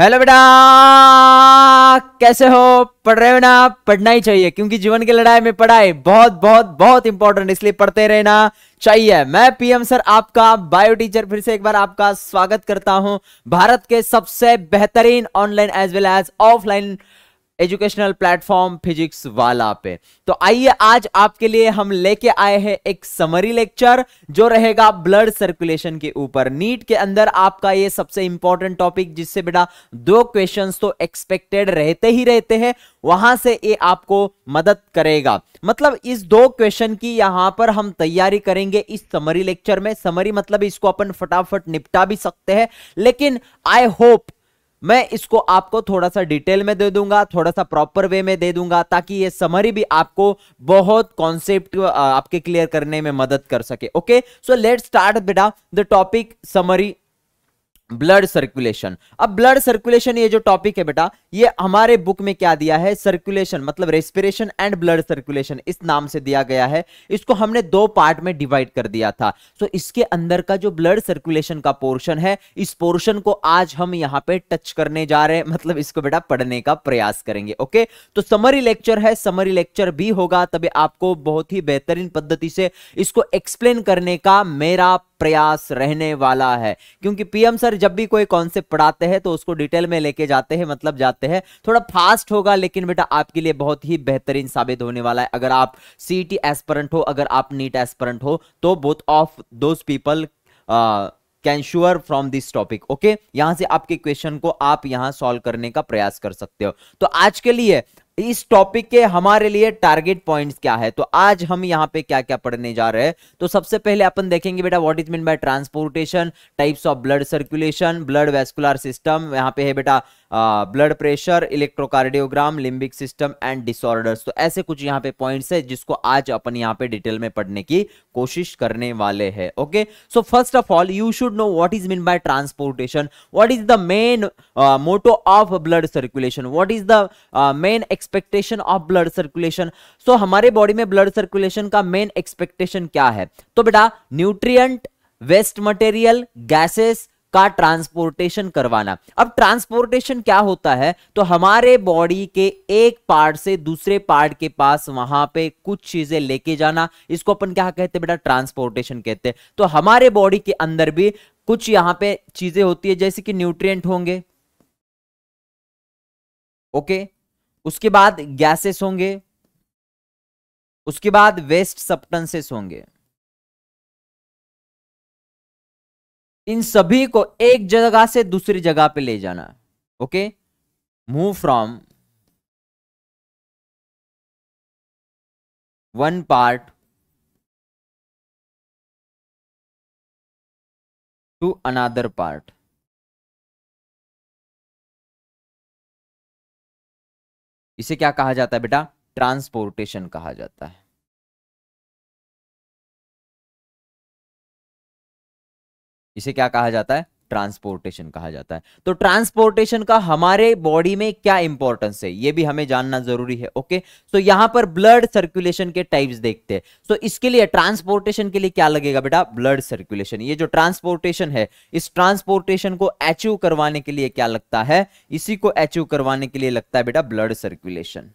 Hello बेटा कैसे हो पढ़ रहे हो ना पढ़ना ही चाहिए क्योंकि जीवन की लड़ाई में पढ़ाई बहुत बहुत बहुत इंपॉर्टेंट इसलिए पढ़ते रहना चाहिए मैं पीएम सर आपका बायो टीचर फिर से एक बार आपका स्वागत करता हूं भारत के सबसे बेहतरीन online as well as offline educational platform Physics Wallah पे तो आइए आज आपके लिए हम लेके आए हैं एक समरी लेक्चर जो रहेगा ब्लड सर्कुलेशन के ऊपर नीट के अंदर आपका ये सबसे इंपॉर्टेंट टॉपिक जिससे बेटा दो क्वेश्चंस तो एक्सपेक्टेड रहते ही रहते हैं वहां से ये आपको मदद करेगा मतलब इस दो क्वेश्चन की यहां पर हम तैयारी करेंगे इस समरी लेक्चर में समरी मतलब इसको अपन फटाफट निपटा भी सकते हैं लेकिन आई होप मैं इसको आपको थोड़ा सा डिटेल में दे दूंगा थोड़ा सा प्रॉपर वे में दे दूंगा ताकि ये समरी भी आपको बहुत कॉन्सेप्ट आपके क्लियर करने में मदद कर सके ओके सो लेट स्टार्ट बेटा the topic summary blood circulation अब ब्लड सर्कुलेशन ये जो टॉपिक है बेटा ये हमारे बुक में क्या दिया है सर्कुलेशन मतलब रेस्पिरेशन एंड ब्लड सर्कुलेशन इस नाम से दिया गया है इसको हमने दो पार्ट में डिवाइड कर दिया था सो so, इसके अंदर का जो ब्लड सर्कुलेशन का पोर्शन है इस पोर्शन को आज हम यहाँ पे टच करने जा रहे हैं मतलब इसको बेटा पढ़ने का प्रयास करेंगे ओके तो समरी लेक्चर है समरी लेक्चर भी होगा तभी आपको बहुत ही बेहतरीन पद्धति से इसको एक्सप्लेन करने का मेरा प्रयास रहने वाला है क्योंकि पीएम सर जब भी कोई कॉन्सेप्ट पढ़ाते हैं तो उसको डिटेल में लेके जाते हैं मतलब जाते हैं थोड़ा फास्ट होगा लेकिन बेटा आपके लिए बहुत ही बेहतरीन साबित होने वाला है अगर आप सी टी एस्परेंट हो अगर आप नीट एस्परेंट हो तो both of those people can sure from this topic okay यहां से आपके क्वेश्चन को आप यहां सॉल्व करने का प्रयास कर सकते हो तो आज के लिए इस टॉपिक के हमारे लिए टारगेट पॉइंट्स क्या है तो आज हम यहाँ पे क्या क्या पढ़ने जा रहे हैं तो सबसे पहले अपन देखेंगे बेटा what is mean by transportation types of blood circulation blood vascular system यहाँ पे है बेटा blood pressure electrocardiogram limbic system and disorders तो ऐसे कुछ यहाँ पे पॉइंट्स है जिसको आज अपन यहाँ पे डिटेल में पढ़ने की कोशिश करने वाले हैं okay so first of all you should know what is mean by transportation what is the main motto of blood circulation what is the main expectation of blood circulation so हमारे body में blood circulation का main expectation क्या है तो बेटा nutrient waste material gases का transportation करवाना अब ट्रांसपोर्टेशन क्या होता है तो हमारे बॉडी के एक पार्ट से दूसरे पार्ट के पास वहां पे कुछ चीजें लेके जाना इसको अपन क्या कहते हैं बेटा ट्रांसपोर्टेशन कहते हैं तो हमारे बॉडी के अंदर भी कुछ यहां पे चीजें होती है जैसे कि न्यूट्रियट होंगे ओके उसके बाद गैसेस होंगे उसके बाद वेस्ट सब्सटेंसेस होंगे इन सभी को एक जगह से दूसरी जगह पे ले जाना okay move from one part to another part इसे क्या कहा जाता है बेटा ट्रांसपोर्टेशन कहा जाता है इसे क्या कहा जाता है ट्रांसपोर्टेशन कहा जाता है तो ट्रांसपोर्टेशन का हमारे बॉडी में क्या इंपॉर्टेंस है ये भी हमें जानना जरूरी है ओके सो so, यहां पर ब्लड सर्कुलेशन के टाइप्स देखते हैं सो so, इसके लिए ट्रांसपोर्टेशन के लिए क्या लगेगा बेटा ब्लड सर्कुलेशन ये जो ट्रांसपोर्टेशन है इस ट्रांसपोर्टेशन को अचीव करवाने के लिए क्या लगता है इसी को अचीव करवाने के लिए लगता है बेटा ब्लड सर्कुलेशन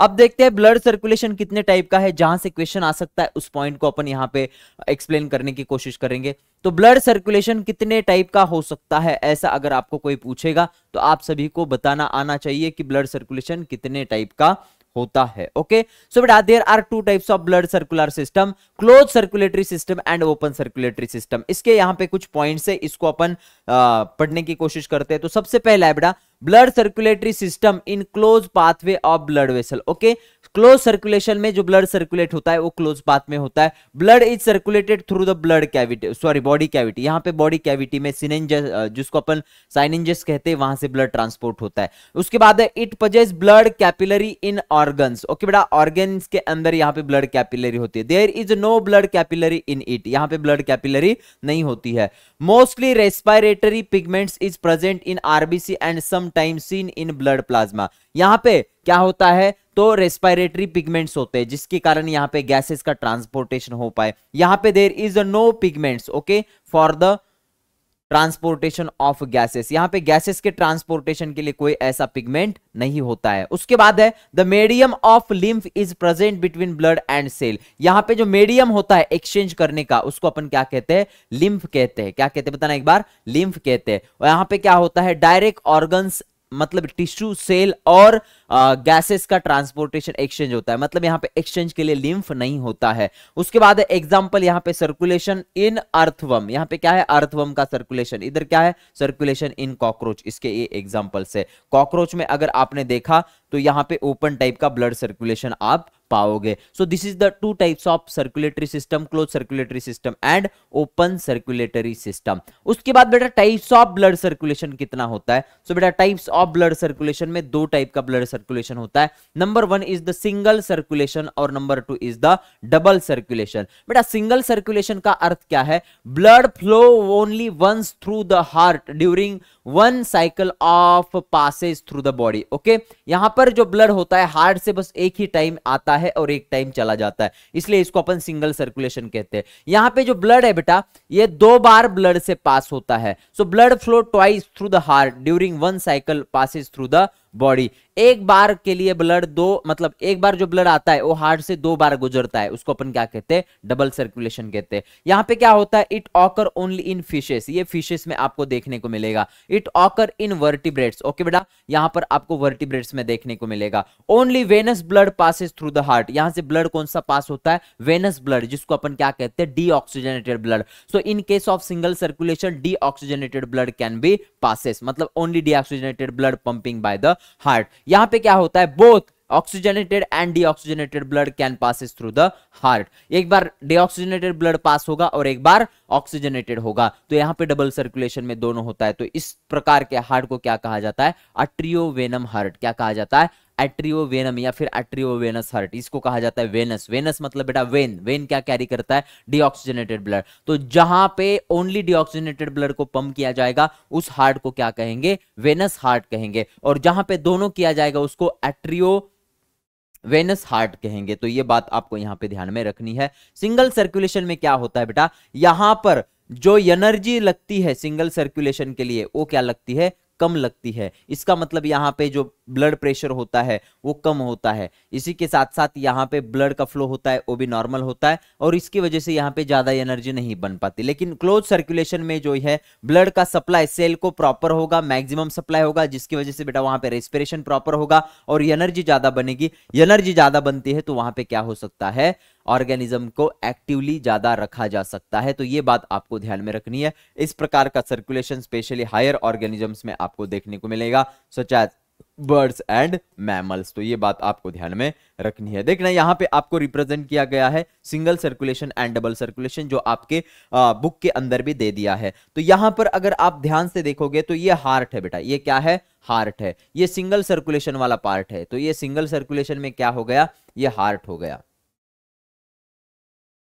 अब देखते हैं ब्लड सर्कुलेशन कितने टाइप का है जहां से क्वेश्चन आ सकता है उस पॉइंट को अपन यहाँ पे एक्सप्लेन करने की कोशिश करेंगे तो ब्लड सर्कुलेशन कितने टाइप का हो सकता है ऐसा अगर आपको कोई पूछेगा तो आप सभी को बताना आना चाहिए कि ब्लड सर्कुलेशन कितने टाइप का होता है ओके सो बेटा there are two types of blood circular system close circulatory system and open circulatory system इसके यहाँ पे कुछ पॉइंट्स है इसको अपन uh, पढ़ने की कोशिश करते हैं तो सबसे पहला है बेटा blood circulatory system in close pathway of blood vessel okay close circulation में जो ब्लड सर्कुलेट होता है वो क्लोज पाथ में होता है blood is circulated through the blood cavity sorry body cavity यहाँ पे बॉडी कैविटी में सिनेंजस जिसको अपन साइनेंजस कहते हैं वहां से ब्लड ट्रांसपोर्ट होता है उसके बाद it passes blood capillary in organs okay बेटा ऑर्गन्स के अंदर यहाँ पे ब्लड कैपिलरी होती है there is no blood capillary in it यहाँ पे ब्लड कैपिलरी नहीं होती है mostly respiratory pigments is present in RBC and sometimes seen in blood plasma यहाँ पे क्या होता है तो रेस्पायरेटरी पिगमेंट्स होते हैं जिसके कारण यहाँ पे गैसेस का ट्रांसपोर्टेशन हो पाए यहाँ पे there is no pigments okay for the transportation of gases यहाँ पे गैसेस के ट्रांसपोर्टेशन के लिए कोई ऐसा पिगमेंट नहीं होता है उसके बाद है the medium of lymph is present between blood and cell यहाँ पे जो मीडियम होता है एक्सचेंज करने का उसको अपन क्या कहते हैं लिम्फ कहते हैं क्या कहते हैं बताना एक बार लिम्फ कहते हैं और यहाँ पे क्या होता है डायरेक्ट ऑर्गन्स मतलब टिश्यू सेल और गैसेस का ट्रांसपोर्टेशन एक्सचेंज होता है मतलब यहाँ पे एक्सचेंज के लिए लिम्फ नहीं होता है उसके बाद एग्जाम्पल यहाँ पे सर्कुलेशन इन अर्थवम यहाँ पे क्या है अर्थवम का सर्कुलेशन इधर क्या है सर्कुलेशन इन कॉकरोच इसके ये एग्जाम्पल्स है कॉकरोच में अगर आपने देखा तो यहाँ पे ओपन टाइप का ब्लड सर्कुलेशन आप पाओगे so this is the two types of circulatory system close circulatory system and open circulatory system उसके बाद बेटा टाइप्स ऑफ ब्लड सर्कुलेशन कितना होता है सो बेटा टाइप्स ऑफ ब्लड सर्कुलेशन में दो टाइप का ब्लड सर्कुलेशन होता है number one is the single circulation और number two is the double circulation बेटा सिंगल सर्कुलेशन का अर्थ क्या है blood flow only once through the heart during one cycle of passage through the body okay यहां पर जो ब्लड होता है हार्ट से बस एक ही टाइम आता है और एक टाइम चला जाता है इसलिए इसको अपन सिंगल सर्कुलेशन कहते हैं यहां पे जो ब्लड है बेटा ये दो बार ब्लड से पास होता है so blood flow twice through the heart during one cycle passes through the body एक बार के लिए ब्लड दो मतलब एक बार जो ब्लड आता है वो हार्ट से दो बार गुजरता है उसको अपन क्या कहते हैं डबल सर्कुलेशन कहते हैं यहां पे क्या होता है it occur only in fishes ये फिशेस में आपको देखने को मिलेगा it occur in vertebrates okay बेटा यहां पर आपको वर्टिब्रेट्स में देखने को मिलेगा only venous blood passes through the heart यहां से ब्लड कौन सा पास होता है वेनस ब्लड जिसको अपन क्या कहते हैं oxygenated blood so in case of single circulation deoxygenated blood can be passes मतलब only deoxygenated blood pumping by the heart यहाँ पे क्या होता है both oxygenated and deoxygenated blood can passes through the heart एक बार deoxygenated blood pass होगा और एक बार ऑक्सीजनेटेड होगा तो यहाँ पे डबल सर्कुलेशन में दोनों होता है तो इस प्रकार के हार्ट को क्या कहा जाता है अट्रियोवेनम हार्ट क्या कहा जाता है एट्रियो वेनम या फिर एट्रियो वेनस हर्ट इसको कहा जाता है वेनस वेनस मतलब बेटा वेन वेन क्या कैरी करता है डिऑक्सीजनेटेड ब्लड तो जहां पे ओनली डिऑक्सीजनेटेड ब्लड को पंप किया जाएगा उस हार्ट को क्या कहेंगे वेनस हार्ट कहेंगे और जहां पे दोनों किया जाएगा उसको एट्रियो वेनस हार्ट कहेंगे तो ये बात आपको यहां पे ध्यान में रखनी है सिंगल सर्कुलेशन में क्या होता है बेटा यहां पर जो एनर्जी लगती है सिंगल सर्कुलेशन के लिए वो क्या लगती है कम लगती है इसका मतलब यहाँ पे जो ब्लड प्रेशर होता है वो कम होता है इसी के साथ साथ यहाँ पे ब्लड का फ्लो होता है वो भी नॉर्मल होता है और इसकी वजह से यहाँ पे ज़्यादा एनर्जी नहीं बन पाती लेकिन क्लोज सर्कुलेशन में जो है ब्लड का सप्लाई सेल को प्रॉपर होगा मैक्सिमम सप्लाई होगा जिसकी वजह से बेटा वहां पर रेस्पिरेशन प्रॉपर होगा और एनर्जी ज़्यादा बनेगी एनर्जी ज़्यादा बनती है तो वहां पर क्या हो सकता है ऑर्गेनिज्म को एक्टिवली ज्यादा रखा जा सकता है तो ये बात आपको ध्यान में रखनी है इस प्रकार का सर्कुलेशन स्पेशली हायर ऑर्गेनिजम्स में आपको देखने को मिलेगा such as birds and mammals तो ये बात आपको ध्यान में रखनी है देखना यहाँ पे आपको रिप्रेजेंट किया गया है single circulation and double circulation जो आपके आ, बुक के अंदर भी दे दिया है तो यहाँ पर अगर आप ध्यान से देखोगे तो ये हार्ट है बेटा ये क्या है हार्ट है ये सिंगल सर्कुलेशन वाला पार्ट है तो ये सिंगल सर्कुलेशन में क्या हो गया ये हार्ट हो गया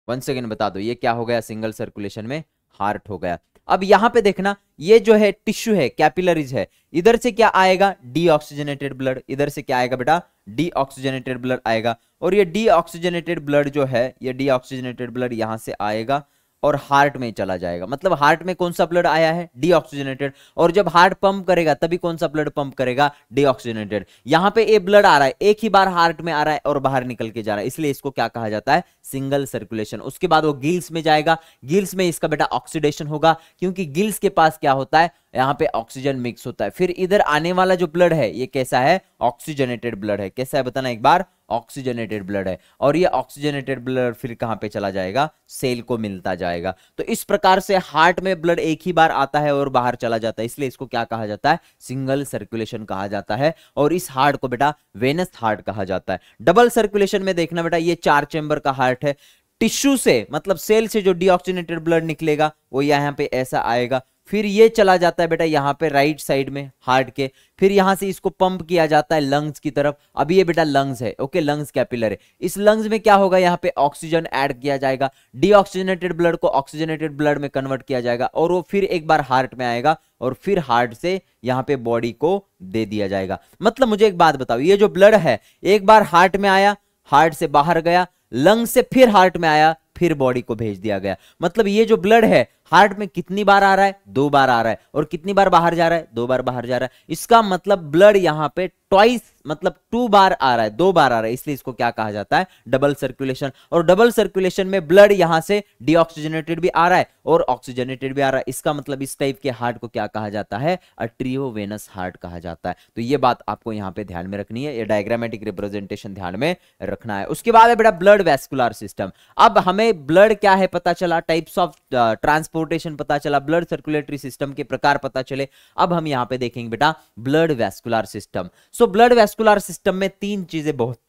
वन सेकेंड बता दो ये क्या हो गया सिंगल सर्कुलेशन में हार्ट हो गया अब यहाँ पे देखना ये जो है टिश्यू है कैपिलरीज है इधर से क्या आएगा डी ऑक्सीजनेटेड ब्लड इधर से क्या आएगा बेटा डी ऑक्सीजनेटेड ब्लड आएगा और ये डी ऑक्सीजनेटेड ब्लड जो है ये ऑक्सीजनेटेड ब्लड यहां से आएगा और हार्ट में चला जाएगा मतलब हार्ट में कौन सा ब्लड आया है डीऑक्सीजनेटेड और जब हार्ट पंप करेगा तभी कौन सा ब्लड पंप करेगा डीऑक्सीजनेटेड यहां पे ये ब्लड आ रहा है एक ही बार हार्ट में आ रहा है और बाहर निकल के जा रहा है इसलिए इसको क्या कहा जाता है सिंगल सर्कुलेशन उसके बाद वो गिल्स में जाएगा गिल्स में इसका बेटा ऑक्सीडेशन होगा क्योंकि गिल्स के पास क्या होता है यहाँ पे ऑक्सीजन मिक्स होता है फिर इधर आने वाला जो ब्लड है ये कैसा है ऑक्सीजनेटेड ब्लड है कैसा है बताना एक बार ऑक्सीजनेटेड ब्लड है और ये ऑक्सीजनेटेड ब्लड फिर कहाँ पे चला जाएगा सेल को मिलता जाएगा तो इस प्रकार से हार्ट में ब्लड एक ही बार आता है और बाहर चला जाता है इसलिए इसको क्या कहा जाता है सिंगल सर्कुलेशन कहा जाता है और इस हार्ट को बेटा वेनस हार्ट कहा जाता है डबल सर्कुलेशन में देखना बेटा ये चार चेंबर का हार्ट है टिश्यू से मतलब सेल से जो डीऑक्सीजनेटेड ब्लड निकलेगा वो यहाँ पे ऐसा आएगा फिर ये चला जाता है बेटा यहाँ पे राइट साइड में हार्ट के फिर यहाँ से इसको पंप किया जाता है लंग्स की तरफ अब ये बेटा लंग्स है ओके लंग्स कैपिलर है इस लंग्स में क्या होगा यहाँ पे ऑक्सीजन ऐड किया जाएगा डीऑक्सीजनेटेड ब्लड को ऑक्सीजनेटेड ब्लड में कन्वर्ट किया जाएगा और वो फिर एक बार हार्ट में आएगा और फिर हार्ट से यहाँ पे बॉडी को दे दिया जाएगा मतलब मुझे एक बात बताओ ये जो ब्लड है एक बार हार्ट में आया हार्ट से बाहर गया लंग से फिर हार्ट में आया फिर बॉडी को भेज दिया गया मतलब ये जो ब्लड है हार्ट में कितनी बार आ रहा है दो बार आ रहा है और कितनी बार बाहर जा रहा है दो बार बाहर जा रहा है इसका मतलब ब्लड यहां पे ट्वाइस मतलब टू बार आ रहा है दो बार आ रहा है इसलिए इसको क्या कहा जाता है डबल सर्कुलेशन और डबल सर्कुलेशन में ब्लड यहां से डीऑक्सीजनेटेड भी आ रहा है और ऑक्सीजनेटेड भी आ रहा है इसका मतलब इस टाइप के हार्ट को क्या कहा जाता है अट्रियोवेनस हार्ट कहा जाता है तो ये बात आपको यहां पे ध्यान में रखनी है ये डायग्रामेटिक रिप्रेजेंटेशन ध्यान में रखना है उसके बाद है बेटा ब्लड वेस्कुलर सिस्टम अब हमें ब्लड क्या है पता चला टाइप्स ऑफ ट्रांसपोर्ट ट्रांसपोर्टेशन पता चला ब्लड सर्कुलेटरी सिस्टम के प्रकार पता चले अब हम यहां पे देखेंगे बेटा blood vascular system so blood vascular system में तीन चीजें बहुत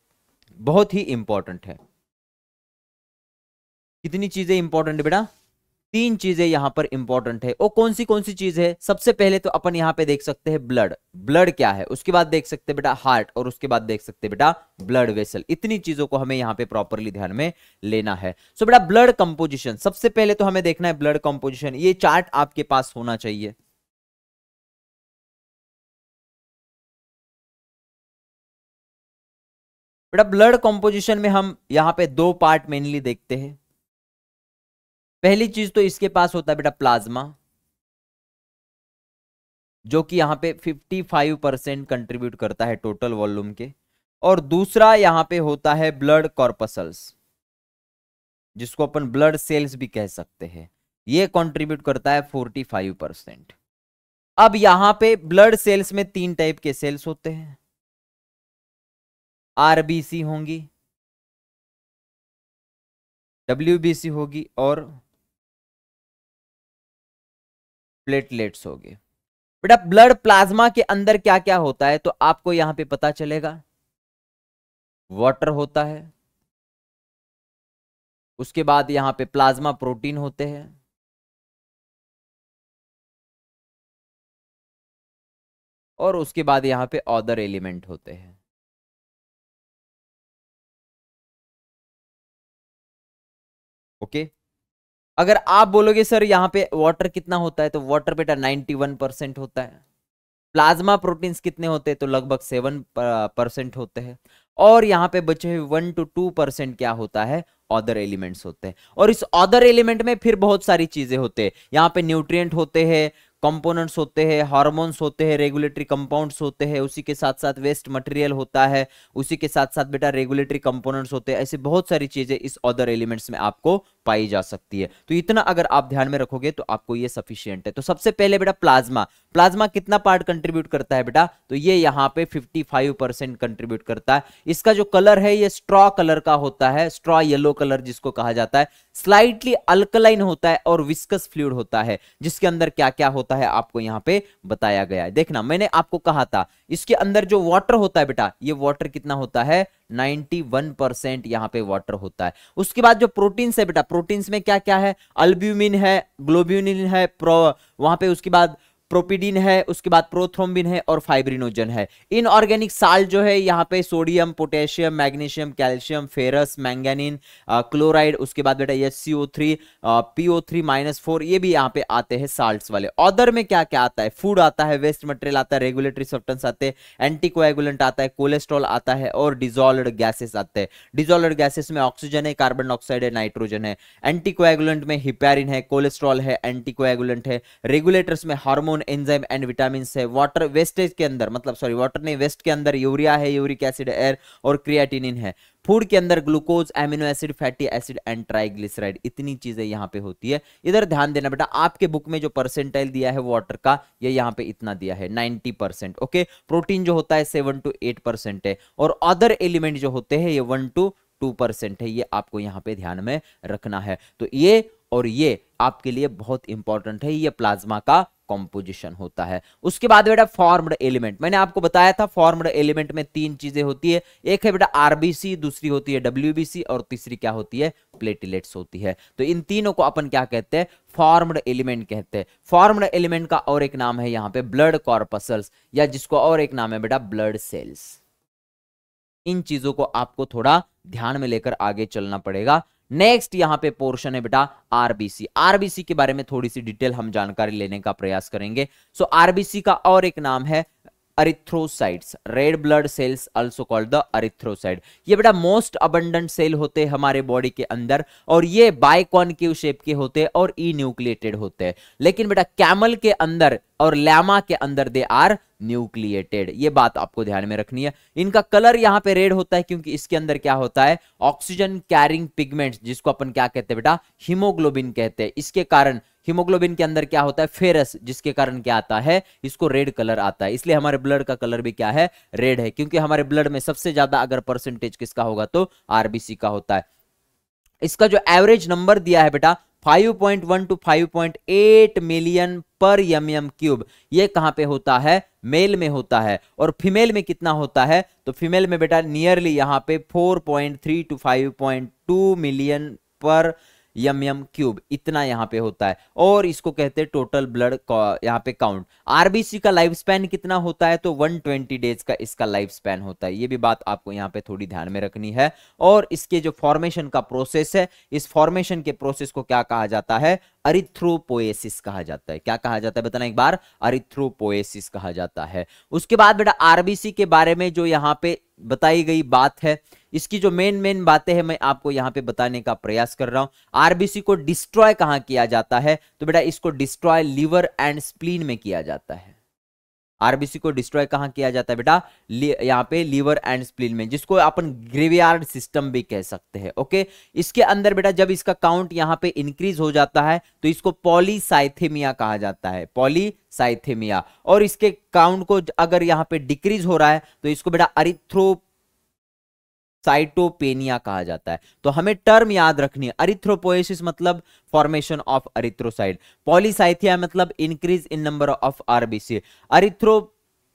बहुत ही इंपॉर्टेंट है कितनी चीजें इंपॉर्टेंट बेटा तीन चीजें यहां पर इंपॉर्टेंट है वो कौन सी कौन सी चीज है सबसे पहले तो अपन यहां पे देख सकते हैं ब्लड ब्लड क्या है उसके बाद देख सकते हैं बेटा हार्ट और उसके बाद देख सकते हैं बेटा ब्लड वेसल इतनी चीजों को हमें यहां पे प्रॉपरली ध्यान में लेना है सो बेटा ब्लड कंपोजिशन सबसे पहले तो हमें देखना है ब्लड कंपोजिशन ये चार्ट आपके पास होना चाहिए बेटा ब्लड कंपोजिशन में हम यहाँ पे दो पार्ट मेनली देखते हैं पहली चीज तो इसके पास होता है बेटा प्लाज्मा जो कि यहाँ पे 55 परसेंट कंट्रीब्यूट करता है टोटल वॉल्यूम के और दूसरा यहाँ पे होता है ब्लड कॉर्पसल्स जिसको अपन ब्लड सेल्स भी कह सकते हैं ये कंट्रीब्यूट करता है 45 परसेंट अब यहाँ पे ब्लड सेल्स में तीन टाइप के सेल्स होते हैं आरबीसी होंगी डब्ल्यूबीसी होगी और प्लेटलेट्स हो गए बेटा ब्लड प्लाज्मा के अंदर क्या क्या होता है तो आपको यहां पे पता चलेगा वाटर होता है उसके बाद यहां पे प्लाज्मा प्रोटीन होते हैं और उसके बाद यहां पे ऑदर एलिमेंट होते हैं ओके okay? अगर आप बोलोगे सर यहाँ पे वाटर कितना होता है तो वाटर बेटा 91 परसेंट होता है प्लाज्मा प्रोटीन्स कितने होते हैं तो लगभग सेवन परसेंट होते हैं और यहाँ पे बचे हुए वन टू टू परसेंट क्या होता है अदर एलिमेंट्स होते हैं और इस अदर एलिमेंट में फिर बहुत सारी चीजें होते हैं यहाँ पे न्यूट्रिएंट होते हैं कंपोनेंट्स होते हैं हार्मोन्स होते हैं रेगुलेटरी कंपाउंड्स होते हैं उसी के साथ साथ वेस्ट मटेरियल होता है उसी के साथ साथ बेटा रेगुलेटरी कंपोनेंट्स होते हैं ऐसे बहुत सारी चीजें इस अदर एलिमेंट्स में आपको पाई जा सकती है तो इतना अगर आप ध्यान में रखोगे तो आपको ये सफिशियंट है तो सबसे पहले बेटा प्लाज्मा प्लाज्मा कितना पार्ट कंट्रीब्यूट करता है बेटा तो ये यहाँ पे फिफ्टी परसेंट कंट्रीब्यूट करता है इसका जो कलर है ये स्ट्रॉ कलर का होता है स्ट्रॉ येलो कलर जिसको कहा जाता है स्लाइटली अल्कलाइन होता है और विस्कस फ्लूड होता है जिसके अंदर क्या क्या होता होता है आपको यहाँ पे बताया गया है देखना मैंने आपको कहा था इसके अंदर जो वाटर होता है बेटा ये वाटर कितना होता है 91 परसेंट यहाँ पे वाटर होता है उसके बाद जो प्रोटीन्स है बेटा प्रोटीन्स में क्या क्या है अल्ब्यूमिन है ग्लोब्यूनिन है वहां पे उसके बाद प्रोपीडिन है उसके बाद प्रोथ्रोम्बिन है और फाइब्रिनोजन है इनऑर्गेनिक साल जो है यहाँ पे sodium potassium magnesium calcium ferrous manganese chloride उसके बाद बेटा S C O three PO three minus four ये भी यहाँ पे आते हैं साल्ट वाले ऑदर में क्या क्या आता है फूड आता है वेस्ट मटेरियल आता है रेगुलेटरी सब्टेंस आते हैं एंटीकोएगुलेंट आता है कोलेस्ट्रॉल आता है और डिजोल्ड गैसेस आते हैं डिजोल्ड गैसेस में ऑक्सीजन है कार्बन डाइऑक्साइड है नाइट्रोजन है एंटीकोएगुलेंट में हिपेरिन है कोलेस्ट्रॉल है एंटीकोएगुलेंट है रेगुलेटर्स में hormone hormone enzyme and vitamin है वाटर वेस्टेज के अंदर मतलब सॉरी वाटर नहीं वेस्ट के अंदर यूरिया है यूरिक एसिड एयर और क्रियाटिन है फूड के अंदर glucose amino acid fatty acid and triglyceride इतनी चीजें यहाँ पे होती है इधर ध्यान देना बेटा आपके बुक में जो परसेंटाइल दिया है वाटर का ये यह यहाँ पे इतना दिया है 90 परसेंट ओके प्रोटीन जो होता है सेवन टू एट परसेंट है और अदर एलिमेंट जो होते हैं ये वन टू टू परसेंट है ये आपको यहाँ पे ध्यान में रखना है तो ये और ये आपके लिए बहुत इंपॉर्टेंट है ये प्लाज्मा का कॉम्पोजिशन होता है उसके बाद बेटा फॉर्मड एलिमेंट मैंने आपको बताया था फॉर्मड एलिमेंट में तीन चीजें होती है एक है बेटा आरबीसी दूसरी होती है डब्ल्यू और तीसरी क्या होती है प्लेटिलेट्स होती है तो इन तीनों को अपन क्या कहते हैं फॉर्मड एलिमेंट कहते हैं फॉर्मड एलिमेंट का और एक नाम है यहाँ पे ब्लड कॉर्पसल्स या जिसको और एक नाम है बेटा ब्लड सेल्स इन चीजों को आपको थोड़ा ध्यान में लेकर आगे चलना पड़ेगा नेक्स्ट यहां पे पोर्शन है बेटा आरबीसी आरबीसी के बारे में थोड़ी सी डिटेल हम जानकारी लेने का प्रयास करेंगे सो so, आरबीसी का और एक नाम है erythrocytes red blood cells also called the erythrocyte ये बेटा मोस्ट अबंडेंट सेल होते हैं हमारे बॉडी के अंदर और ये बायकॉनक्यू शेप के होते हैं और ई न्यूक्लिएटेड होते हैं लेकिन बेटा कैमल के अंदर और लैमा के अंदर दे आर न्यूक्लिएटेड ये बात आपको ध्यान में रखनी है इनका कलर यहाँ पे रेड होता है क्योंकि इसके अंदर क्या होता है ऑक्सीजन कैरिंग पिगमेंट्स जिसको अपन क्या कहते हैं बेटा हीमोग्लोबिन कहते हैं इसके कारण हीमोग्लोबिन के अंदर क्या होता है फेरस जिसके कारण क्या आता है इसको रेड कलर आता है इसलिए हमारे ब्लड का कलर भी क्या है रेड है क्योंकि हमारे ब्लड में सबसे ज्यादा अगर परसेंटेज किसका होगा तो आरबीसी का होता है इसका जो एवरेज नंबर दिया है बेटा 5.1 to 5.8 million per M M cube ये कहां पे होता है मेल में होता है और फीमेल में कितना होता है तो फीमेल में बेटा नियरली यहां पे 4.3 टू 5.2 मिलियन पर यम यम क्यूब इतना यहाँ पे होता है और इसको कहते हैं टोटल ब्लड यहाँ पे काउंट आरबीसी का लाइफ स्पैन कितना होता है तो 120 डेज का इसका लाइफ स्पैन होता है ये भी बात आपको यहाँ पे थोड़ी ध्यान में रखनी है और इसके जो फॉर्मेशन का प्रोसेस है इस फॉर्मेशन के प्रोसेस को क्या कहा जाता है अरिथ्रोपोएसिस कहा जाता है क्या कहा जाता है बताना एक बार अरिथ्रोपोएसिस कहा जाता है उसके बाद बेटा आरबीसी के बारे में जो यहाँ पे बताई गई बात है इसकी जो मेन मेन बातें हैं मैं आपको यहाँ पे बताने का प्रयास कर रहा हूँ आरबीसी को डिस्ट्रॉय कहाँ किया जाता है तो बेटा इसको डिस्ट्रॉय लीवर एंड स्प्लीन में किया जाता है आरबीसी को डिस्ट्रॉय कहाँ किया जाता है बेटा यहाँ पे लीवर एंड स्प्लीन में जिसको अपन ग्रेवियार्ड सिस्टम भी कह सकते हैं ओके इसके अंदर बेटा जब इसका काउंट यहाँ पे इंक्रीज हो जाता है तो इसको पॉलीसाइथेमिया कहा जाता है पॉलीसाइथेमिया और इसके काउंट को अगर यहाँ पे डिक्रीज हो रहा है तो इसको बेटा अरिथ्रो साइटोपेनिया कहा जाता है तो हमें टर्म याद रखनी है अरिथ्रोपोएसिस मतलब फॉर्मेशन ऑफ अरिथ्रोसाइड पॉलीसाइथिया मतलब increase in number of RBC 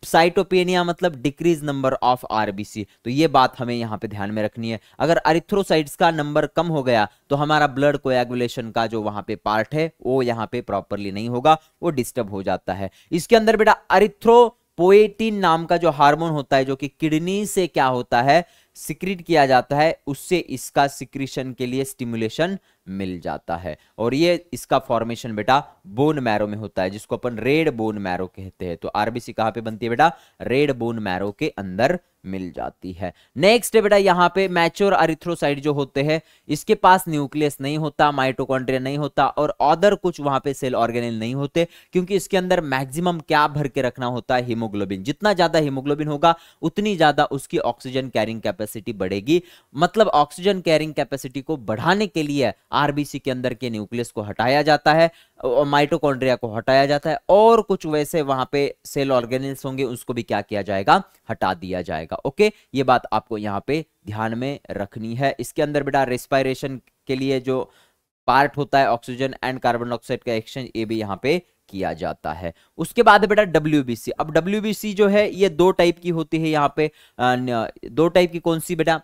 erythrocytopenia मतलब डिक्रीज नंबर ऑफ आरबीसी तो ये बात हमें यहाँ पे ध्यान में रखनी है अगर अरिथ्रोसाइट्स का नंबर कम हो गया तो हमारा ब्लड कोएगुलेशन का जो वहाँ पे पार्ट है वो यहाँ पे प्रॉपरली नहीं होगा वो डिस्टर्ब हो जाता है इसके अंदर बेटा अरिथ्रोपोएटिन नाम का जो हार्मोन होता है जो कि किडनी से क्या होता है सिक्रिट किया जाता है उससे इसका सिक्रीशन के लिए स्टिमुलेशन मिल जाता है और ये इसका फॉर्मेशन बेटा बोन मैरो में होता है जिसको अपन रेड बोन मैरो कहते हैं तो आरबीसी कहाँ पे बनती है बेटा रेड बोन मैरो के अंदर मिल जाती है नेक्स्ट बेटा यहाँ पे मैच्योर अरिथ्रोसाइड जो होते हैं इसके पास न्यूक्लियस नहीं होता माइटोकॉन्ड्रिया नहीं होता और अदर कुछ वहां पे सेल ऑर्गेनिल नहीं होते क्योंकि इसके अंदर मैक्सिमम क्या भर के रखना होता है हीमोग्लोबिन जितना ज्यादा हीमोग्लोबिन होगा उतनी ज्यादा उसकी ऑक्सीजन कैरिंग कैपेसिटी बढ़ेगी मतलब ऑक्सीजन कैरिंग कैपेसिटी को बढ़ाने के लिए आरबीसी के अंदर के न्यूक्लियस को हटाया जाता है माइटोकॉन्ड्रिया को हटाया जाता है और कुछ वैसे वहां पे सेल ऑर्गेनिल्स होंगे उसको भी क्या किया जाएगा हटा दिया जाएगा ओके ये बात आपको यहाँ पे ध्यान में रखनी है इसके अंदर बेटा रेस्पायरेशन के लिए जो पार्ट होता है ऑक्सीजन एंड कार्बन डाइऑक्साइड का एक्सचेंज ये भी यहाँ पे किया जाता है उसके बाद बेटा डब्ल्यू अब डब्ल्यू जो है ये दो टाइप की होती है यहाँ पे दो टाइप की कौन सी बेटा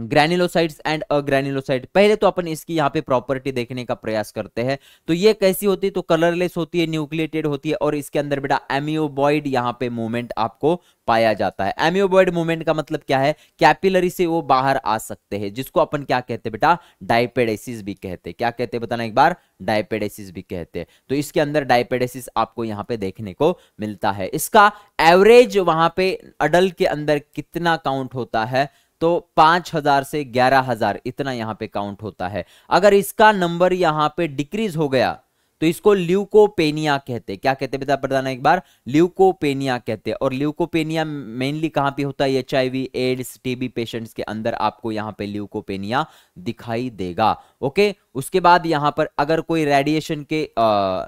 ग्रैनुलोसाइट्स एंड अग्रैनुलोसाइट पहले तो अपन इसकी यहाँ पे प्रॉपर्टी देखने का प्रयास करते हैं तो ये कैसी होती है तो कलरलेस होती है न्यूक्लिएटेड होती है और इसके अंदर बेटा एमियोबॉइड यहाँ पे मूवमेंट आपको पाया जाता है एमियोबॉइड मूवमेंट का मतलब क्या है कैपिलरी से वो बाहर आ सकते हैं जिसको अपन क्या कहते हैं बेटा डायपेडेसिस भी कहते हैं क्या कहते हैं बताना एक बार डायपेडेसिस भी कहते हैं तो इसके अंदर डायपेडेसिस आपको यहाँ पे देखने को मिलता है इसका एवरेज वहां पे अडल्ट के अंदर कितना काउंट होता है तो पांच हजार से ग्यारह हजार इतना यहां पे काउंट होता है अगर इसका नंबर यहां पे डिक्रीज हो गया तो इसको ल्यूकोपेनिया कहते क्या कहते बेटा प्रधान एक बार ल्यूकोपेनिया कहते और ल्यूकोपेनिया मेनली कहां पे होता है एच एड्स टीबी पेशेंट्स के अंदर आपको यहां पे ल्यूकोपेनिया दिखाई देगा ओके उसके बाद यहां पर अगर कोई रेडिएशन के आ,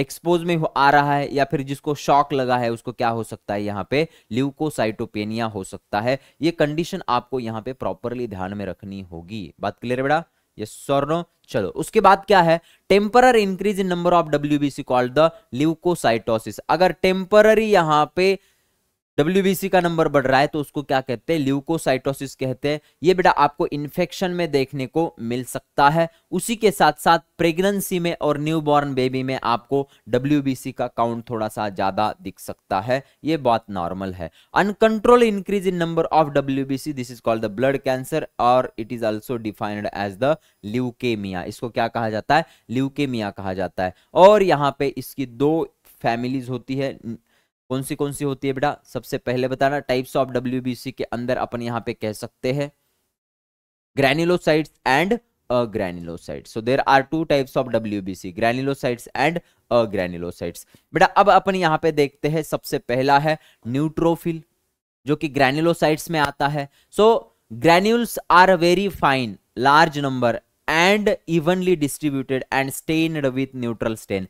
एक्सपोज में आ रहा है या फिर जिसको शॉक लगा है उसको क्या हो सकता है यहाँ पे ल्यूकोसाइटोपेनिया हो सकता है ये कंडीशन आपको यहाँ पे प्रॉपरली ध्यान में रखनी होगी बात क्लियर है बेटा यस सर नो चलो उसके बाद क्या है temporary increase in number of W B C called the leucocytosis अगर टेम्पररी यहाँ पे डब्ल्यू का नंबर बढ़ रहा है तो उसको क्या कहते हैं ल्यूकोसाइटोसिस कहते हैं ये बेटा आपको इन्फेक्शन में देखने को मिल सकता है उसी के साथ साथ प्रेगनेंसी में और न्यूबॉर्न बेबी में आपको डब्ल्यू का काउंट थोड़ा सा ज्यादा दिख सकता है ये बहुत नॉर्मल है uncontrol increase in number of W this is called the blood cancer और it is also defined as the leukemia इसको क्या कहा जाता है ल्यूकेमिया कहा जाता है और यहाँ पे इसकी दो फैमिलीज होती है कौन सी कौन सी होती है बेटा सबसे पहले बताना टाइप्स ऑफ डब्ल्यू के अंदर अपन यहाँ पे कह सकते हैं granulocytes and a so there are two types of W B C and and granulocytes बेटा अब अपन यहाँ पे देखते हैं सबसे पहला है न्यूट्रोफिल जो कि ग्रैन्युलोसाइट्स में आता है so granules are very fine large number and evenly distributed and stained with neutral stain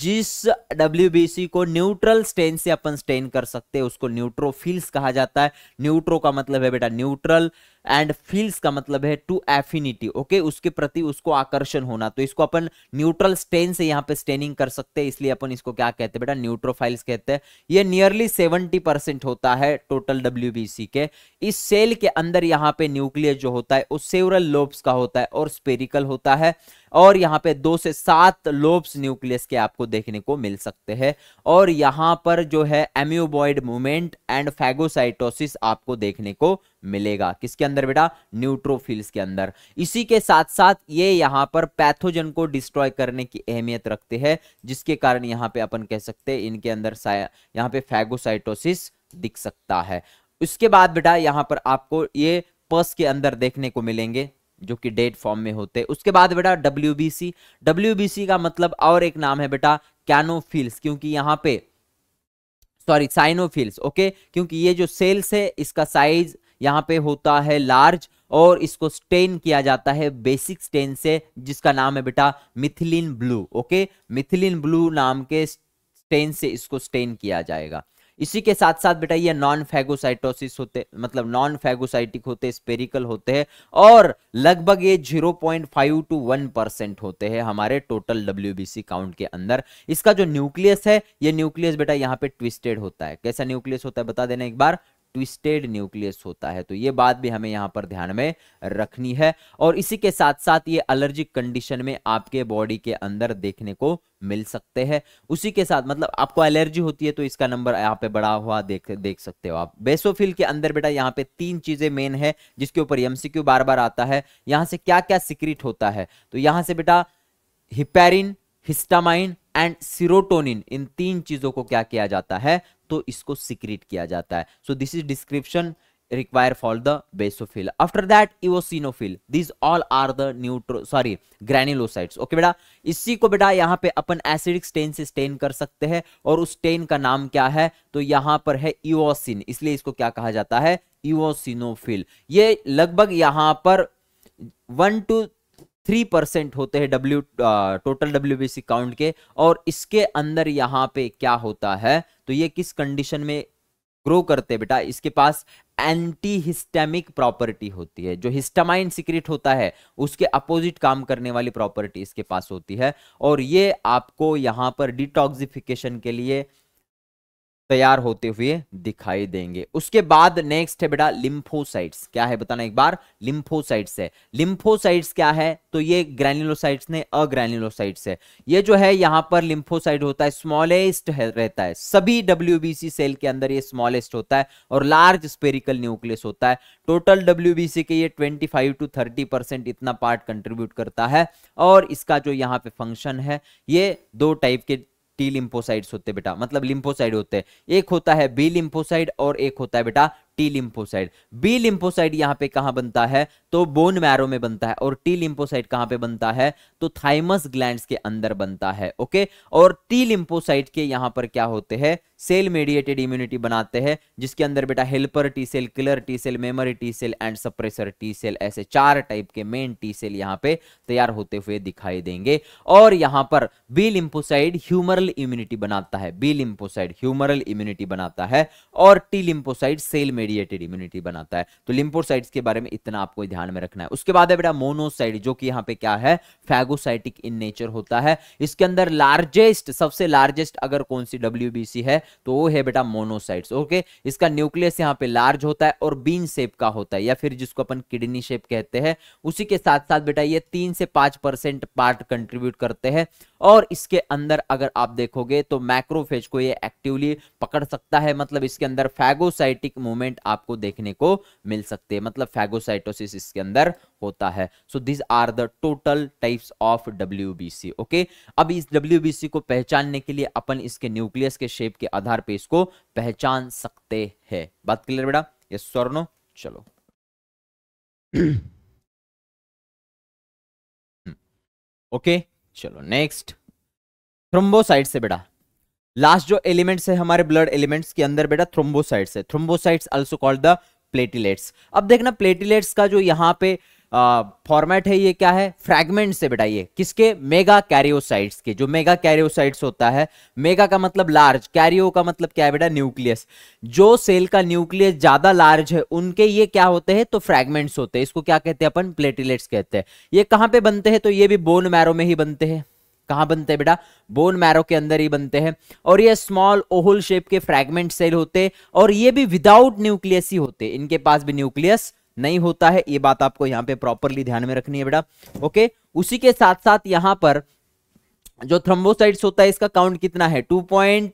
जिस डब्ल्यू को न्यूट्रल स्टेन से अपन स्टेन कर सकते हैं उसको न्यूट्रोफिल्स कहा जाता है न्यूट्रो का मतलब है बेटा न्यूट्रल एंड फील्स का मतलब है टू एफिनिटी ओके उसके प्रति उसको आकर्षण होना तो इसको अपन न्यूट्रल स्टेन से यहाँ पे स्टेनिंग कर सकते हैं इसलिए अपन इसको क्या कहते हैं बेटा न्यूट्रोफाइल्स कहते हैं ये नियरली 70 परसेंट होता है टोटल डब्ल्यू के इस सेल के अंदर यहाँ पे न्यूक्लियस जो होता है वो सेवरल लोब्स का होता है और स्पेरिकल होता है और यहाँ पे दो से सात लोब्स न्यूक्लियस के आपको देखने को मिल सकते हैं और यहाँ पर जो है एम्यूबॉइड मूवमेंट एंड फैगोसाइटोसिस आपको देखने को मिलेगा किसके अंदर बेटा न्यूट्रोफिल्स के अंदर इसी के साथ साथ ये यहाँ पर पैथोजन को डिस्ट्रॉय करने की अहमियत रखते हैं जिसके कारण यहाँ पे अपन कह सकते हैं इनके अंदर यहाँ पे फैगोसाइटोसिस दिख सकता है उसके बाद बेटा यहाँ पर आपको ये पस के अंदर देखने को मिलेंगे जो कि डेट फॉर्म में होते हैं उसके बाद बेटा डब्ल्यू बी का मतलब और एक नाम है बेटा कैनोफिल्स क्योंकि यहाँ पे सॉरी साइनोफिल्स ओके क्योंकि ये जो सेल्स है इसका साइज यहाँ पे होता है लार्ज और इसको स्टेन किया जाता है बेसिक स्टेन से जिसका नाम है बेटा methylene blue okay methylene blue नाम के स्टेन से इसको स्टेन किया जाएगा इसी के साथ साथ बेटा ये नॉन फैगोसाइटोसिस होते मतलब नॉन फैगोसाइटिक होते स्पेरिकल होते हैं और लगभग ये 0.5 टू 1 परसेंट होते हैं हमारे टोटल डब्ल्यू काउंट के अंदर इसका जो न्यूक्लियस है ये न्यूक्लियस बेटा यहाँ पे ट्विस्टेड होता है कैसा न्यूक्लियस होता है बता देना एक बार ट्विस्टेड न्यूक्लियस होता है तो ये बात भी हमें यहाँ पर ध्यान में रखनी है और इसी के साथ साथ ये अलर्जिक कंडीशन में आपके बॉडी के अंदर देखने को मिल सकते हैं उसी के साथ मतलब आपको एलर्जी होती है तो इसका नंबर यहाँ पे बड़ा हुआ देख देख सकते हो आप बेसोफिल के अंदर बेटा यहाँ पे तीन चीजें मेन है जिसके ऊपर एमसीक्यू बार बार आता है यहाँ से क्या क्या सिक्रिट होता है तो यहाँ से बेटा हिपेरिन हिस्टामाइन एंड सीरोटोनिन इन तीन चीजों को क्या किया जाता है तो इसको सिक्रीट किया जाता है so this is description require for the basophil after that eosinophil these all are the neutro sorry granulocytes okay बेटा इसी को बेटा यहाँ पे अपन एसिडिक स्टेन से स्टेन कर सकते हैं और उस स्टेन का नाम क्या है तो यहाँ पर है इवोसिन इसलिए इसको क्या कहा जाता है इवोसिनोफिल ये लगभग यहाँ पर वन टू थ्री परसेंट होते हैं डब्ल्यू टोटल डब्ल्यू काउंट के और इसके अंदर यहाँ पे क्या होता है तो ये किस कंडीशन में ग्रो करते हैं बेटा इसके पास एंटी हिस्टेमिक प्रॉपर्टी होती है जो हिस्टामाइन सिक्रेट होता है उसके अपोजिट काम करने वाली प्रॉपर्टी इसके पास होती है और ये आपको यहाँ पर डिटॉक्सिफिकेशन के लिए तैयार होते हुए दिखाई देंगे उसके बाद नेक्स्ट है बेटा लिम्फोसाइट्स क्या है बताना एक बार लिम्फोसाइट्स है लिम्फोसाइट्स क्या है तो ये ग्रैन्युलोसाइट्स ने अग्रैन्युलोसाइट्स है ये जो है यहाँ पर लिम्फोसाइट होता है स्मॉलेस्ट रहता है सभी डब्ल्यू सेल के अंदर ये स्मॉलेस्ट होता है और लार्ज स्पेरिकल न्यूक्लियस होता है टोटल डब्ल्यू के ये ट्वेंटी टू थर्टी इतना पार्ट कंट्रीब्यूट करता है और इसका जो यहाँ पे फंक्शन है ये दो टाइप के टी लिम्फोसाइड्स होते बेटा मतलब लिम्फोसाइड होते हैं एक होता है बी लिम्फोसाइड और एक होता है बेटा टी लिम्फोसाइड बी लिम्फोसाइड यहां पे कहां बनता है तो बोन मैरो में बनता है और टी लिम्फोसाइड कहां पे बनता है तो थाइमस ग्लैंड्स के अंदर बनता है ओके और टी लिम्फोसाइड के यहां पर क्या होते हैं सेल मेडिएटेड इम्यूनिटी बनाते हैं जिसके अंदर बेटा helper T cell killer T cell memory T cell and suppressor T cell ऐसे चार टाइप के मेन टी सेल यहाँ पे तैयार होते हुए दिखाई देंगे और यहाँ पर बी लिम्पोसाइड ह्यूमरल इम्यूनिटी बनाता है बी लिम्पोसाइड ह्यूमरल इम्यूनिटी बनाता है और T lymphocyte cell mediated immunity बनाता है तो लिम्फोसाइट्स के बारे में इतना आपको ध्यान में रखना है उसके बाद है बेटा मोनोसाइट जो कि यहाँ पे क्या है फैगोसाइटिक इन नेचर होता है इसके अंदर लार्जेस्ट सबसे लार्जेस्ट अगर कौन सी डब्ल्यू है तो वो है बेटा मोनोसाइट्स ओके इसका न्यूक्लियस यहाँ पे लार्ज होता है और बीन शेप का होता है या फिर जिसको अपन किडनी शेप कहते हैं उसी के साथ साथ बेटा ये तीन से पांच पार्ट कंट्रीब्यूट करते हैं और इसके अंदर अगर आप देखोगे तो मैक्रोफेज को ये एक्टिवली पकड़ सकता है मतलब इसके अंदर फैगोसाइटिक मूवमेंट मूवमेंट आपको देखने को मिल सकते हैं मतलब फैगोसाइटोसिस इसके अंदर होता है so this are the total types of W okay अब इस डब्ल्यू को पहचानने के लिए अपन इसके न्यूक्लियस के शेप के आधार पर इसको पहचान सकते हैं बात क्लियर बेटा ये स्वर्णो चलो ओके हम्म, okay, चलो नेक्स्ट थ्रोम्बोसाइट से बेटा लास्ट जो एलिमेंट्स है हमारे ब्लड एलिमेंट्स के अंदर बेटा थ्रोम्बोसाइट्स है thrombocytes also called the platelets अब देखना प्लेटिलेट्स का जो यहाँ पे फॉर्मेट है ये क्या है फ्रैगमेंट से बेटा ये किसके मेगा कैरियोसाइट्स के जो मेगा कैरियोसाइट्स होता है मेगा का मतलब लार्ज कैरियो का मतलब क्या है बेटा न्यूक्लियस जो सेल का न्यूक्लियस ज्यादा लार्ज है उनके ये क्या होते हैं तो फ्रैगमेंट्स होते हैं इसको क्या कहते हैं अपन प्लेटिलेट्स कहते हैं ये कहाँ पे बनते हैं तो ये भी बोन मैरो में ही बनते हैं कहाँ बनते हैं बेटा बोन मैरो के अंदर ही बनते हैं और ये स्मॉल ओहल शेप के फ्रेगमेंट सेल होते और ये भी विदाउट न्यूक्लियस ही होते इनके पास भी न्यूक्लियस नहीं होता है ये बात आपको यहाँ पे प्रॉपरली ध्यान में रखनी है बेटा ओके उसी के साथ साथ यहाँ पर जो थ्रम्बोसाइट्स होता है इसका काउंट कितना है 2.5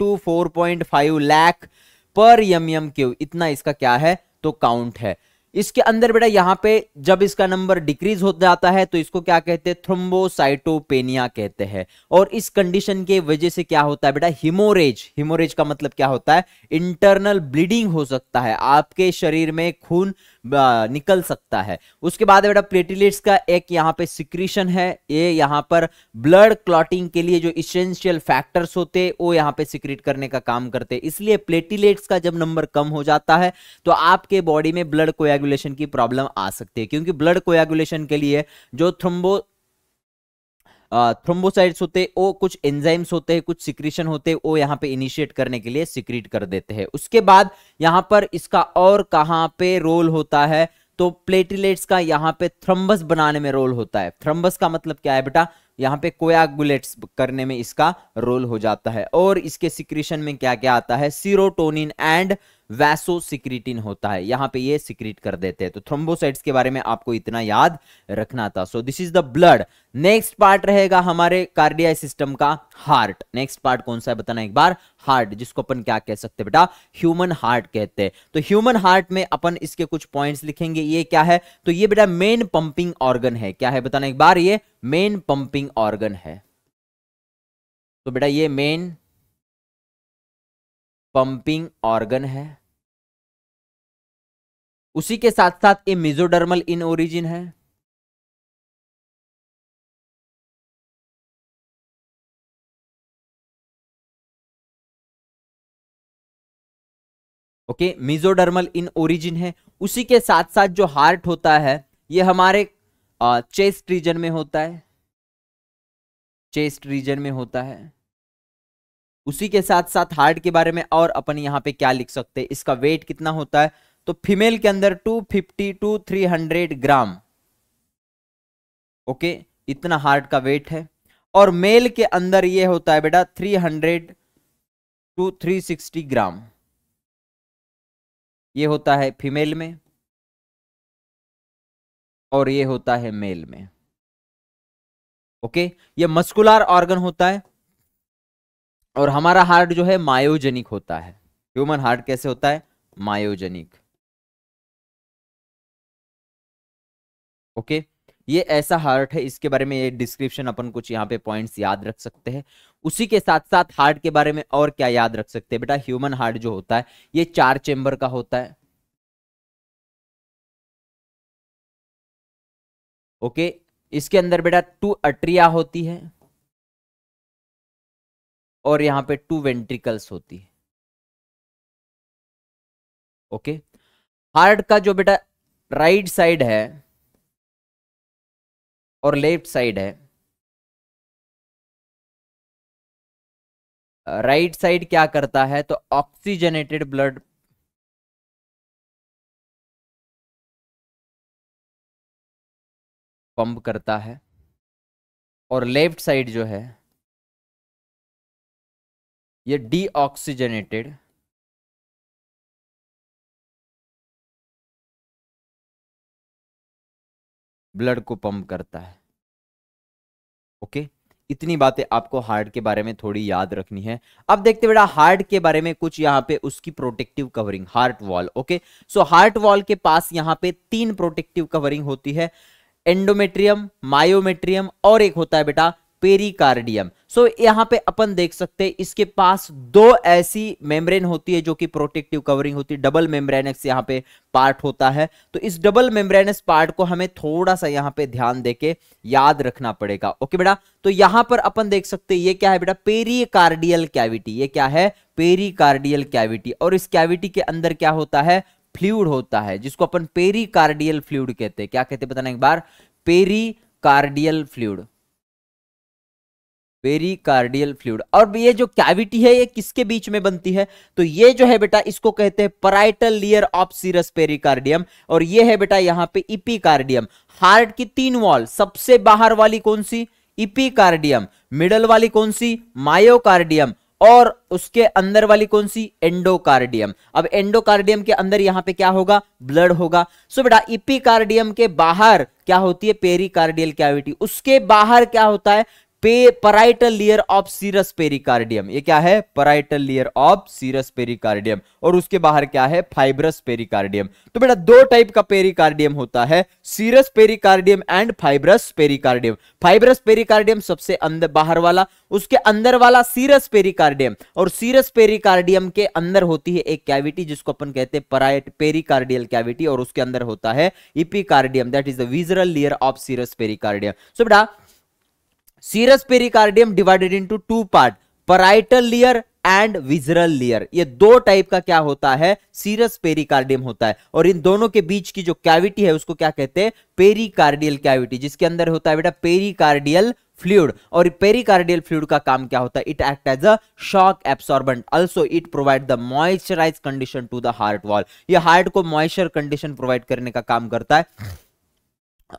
टू 4.5 लाख पर यम यम क्यू इतना इसका क्या है तो काउंट है इसके अंदर बेटा यहाँ पे जब इसका नंबर डिक्रीज हो जाता है तो इसको क्या कहते हैं थ्रोम्बोसाइटोपेनिया कहते हैं और इस कंडीशन के वजह से क्या होता है बेटा हिमोरेज हिमोरेज का मतलब क्या होता है इंटरनल ब्लीडिंग हो सकता है आपके शरीर में खून निकल सकता है उसके बाद बेटा प्लेटिलेट्स का एक यहाँ पे सिक्रीशन है ये यहाँ पर ब्लड क्लॉटिंग के लिए जो इसेंशियल फैक्टर्स होते वो यहाँ पे सिक्रीट करने का काम करते इसलिए प्लेटिलेट्स का जब नंबर कम हो जाता है तो आपके बॉडी में ब्लड को कोयागुलेशन की प्रॉब्लम आ सकती है क्योंकि ब्लड कोयागुलेशन के लिए जो थ्रोम्बो थ्रोम्बोसाइड्स होते हैं वो कुछ एंजाइम्स होते हैं कुछ सिक्रीशन होते हैं वो यहाँ पे इनिशिएट करने के लिए सिक्रीट कर देते हैं उसके बाद यहाँ पर इसका और कहाँ पे रोल होता है तो प्लेटलेट्स का यहाँ पे थ्रम्बस बनाने में रोल होता है थ्रम्बस का मतलब क्या है बेटा यहाँ पे कोयागुलेट्स करने में इसका रोल हो जाता है और इसके सिक्रीशन में क्या क्या आता है सीरोटोनिन एंड वैसो सिक्रिटिन होता है यहां पे ये सिक्रिट कर देते हैं तो थ्रोम्बोसाइट्स के बारे में आपको इतना याद रखना था so this is the blood next part रहेगा हमारे कार्डिया सिस्टम का हार्ट नेक्स्ट पार्ट कौन सा है बताना एक बार हार्ट जिसको अपन क्या कह सकते हैं बेटा ह्यूमन हार्ट कहते हैं तो ह्यूमन हार्ट में अपन इसके कुछ पॉइंट्स लिखेंगे ये क्या है तो ये बेटा मेन पंपिंग ऑर्गन है क्या है बताना एक बार ये मेन पंपिंग ऑर्गन है तो बेटा ये मेन पंपिंग ऑर्गन है उसी के साथ साथ ये मिजोडर्मल इन ओरिजिन है ओके मिजोडर्मल इन ओरिजिन है उसी के साथ साथ जो हार्ट होता है ये हमारे चेस्ट रीजन में होता है चेस्ट रीजन में होता है उसी के साथ साथ हार्ट के बारे में और अपन यहाँ पे क्या लिख सकते हैं इसका वेट कितना होता है तो फीमेल के अंदर 250 टू हंड्रेड ग्राम ओके इतना हार्ट का वेट है और मेल के अंदर ये होता है बेटा 300 टू 360 ग्राम ये होता है फीमेल में और ये होता है मेल में ओके ये मस्कुलर ऑर्गन होता है और हमारा हार्ट जो है मायोजेनिक होता है ह्यूमन हार्ट कैसे होता है मायोजेनिक ओके ये ऐसा हार्ट है इसके बारे में ये डिस्क्रिप्शन अपन कुछ यहाँ पे पॉइंट्स याद रख सकते हैं उसी के साथ साथ हार्ट के बारे में और क्या याद रख सकते हैं बेटा ह्यूमन हार्ट जो होता है ये चार चेंबर का होता है ओके इसके अंदर बेटा टू अट्रिया होती है और यहाँ पे टू वेंट्रिकल्स होती है ओके हार्ट का जो बेटा राइट साइड है और लेफ्ट साइड है राइट right साइड क्या करता है तो ऑक्सीजनेटेड ब्लड पंप करता है और लेफ्ट साइड जो है ये डीऑक्सीजनेटेड ब्लड को पंप करता है ओके इतनी बातें आपको हार्ट के बारे में थोड़ी याद रखनी है अब देखते बेटा हार्ट के बारे में कुछ यहाँ पे उसकी protective covering heart wall okay so heart wall के पास यहाँ पे तीन प्रोटेक्टिव कवरिंग होती है एंडोमेट्रियम मायोमेट्रियम और एक होता है बेटा पेरिकार्डियम सो so, यहां पे अपन देख सकते हैं इसके पास दो ऐसी मेम्ब्रेन होती है जो कि प्रोटेक्टिव कवरिंग होती है डबल मेम्ब्रेनस यहाँ पे पार्ट होता है तो इस डबल मेम्ब्रेनस पार्ट को हमें थोड़ा सा यहाँ पे ध्यान देके याद रखना पड़ेगा ओके बेटा तो यहां पर अपन देख सकते हैं ये क्या है बेटा पेरिकार्डियल कैविटी ये क्या है पेरिकार्डियल कैविटी और इस कैविटी के अंदर क्या होता है फ्लूड होता है जिसको अपन पेरिकार्डियल फ्लूड कहते हैं क्या कहते हैं बताना एक बार pericardial fluid cardial fluid और ये जो कैविटी है ये किसके बीच में बनती है तो ये जो है बेटा इसको कहते हैं parietal layer of serous pericardium और ये है बेटा यहाँ पे इपिकार्डियम हार्ट की तीन वॉल सबसे बाहर वाली कौन सी इपिकार्डियम मिडल वाली कौन सी मायोकार्डियम और उसके अंदर वाली कौन सी एंडोकार्डियम अब एंडोकार्डियम के अंदर यहां पे क्या होगा ब्लड होगा सो बेटा इपिकार्डियम के बाहर क्या होती है पेरिकार्डियल कैविटी उसके बाहर क्या होता है पे parietal layer of serous pericardium ये क्या है parietal layer of serous pericardium और उसके बाहर क्या है फाइब्रस पेरिकार्डियम तो बेटा दो टाइप का पेरिकार्डियम होता है serous pericardium and fibrous pericardium fibrous pericardium सबसे अंदर बाहर वाला उसके अंदर वाला सीरस पेरिकार्डियम और सीरस पेरिकार्डियम के अंदर होती है एक कैविटी जिसको अपन कहते हैं पराइट पेरिकार्डियल कैविटी और उसके अंदर होता है epicardium that is the visceral layer of serous pericardium so बेटा serous pericardium divided into two part parietal layer and visceral layer ये दो टाइप का क्या होता है सीरस पेरिकार्डियम होता है और इन दोनों के बीच की जो कैविटी है उसको क्या कहते हैं पेरिकार्डियल कैविटी जिसके अंदर होता है बेटा पेरिकार्डियल फ्लूड और पेरिकार्डियल फ्लूड का काम क्या होता है it act as a shock absorbent also it provide the moisturize condition to the heart wall ये हार्ट को मॉइस्चर कंडीशन प्रोवाइड करने का काम करता है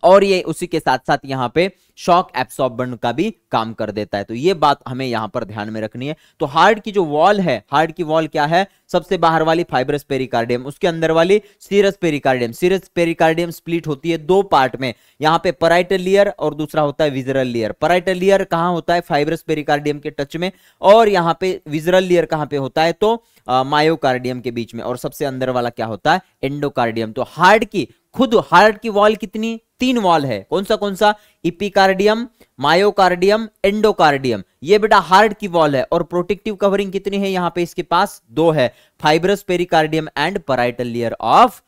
और ये उसी के साथ साथ यहाँ पे शॉक एब्सॉर्बन का भी काम कर देता है तो ये बात हमें यहाँ पर ध्यान में रखनी है तो हार्ड की जो वॉल है हार्ड की वॉल क्या है सबसे बाहर वाली फाइब्रस पेरिकार्डियम उसके अंदर वाली serous pericardium serous pericardium split होती है दो पार्ट में यहाँ पे पराइटल लेयर और दूसरा होता है विजरल लेयर पराइटल लेयर कहाँ होता है फाइबरस पेरिकार्डियम के टच में और यहाँ पे विजरल लेयर कहाँ पे होता है तो मायोकार्डियम के बीच में और सबसे अंदर वाला क्या होता है एंडोकार्डियम तो हार्ड की खुद हार्ट की वॉल कितनी तीन वॉल है कौन सा कौन सा इपिकार्डियम मायोकार्डियम एंडोकार्डियम ये बेटा हार्ट की वॉल है और प्रोटेक्टिव कवरिंग कितनी है यहां पे इसके पास दो है fibrous pericardium and parietal layer of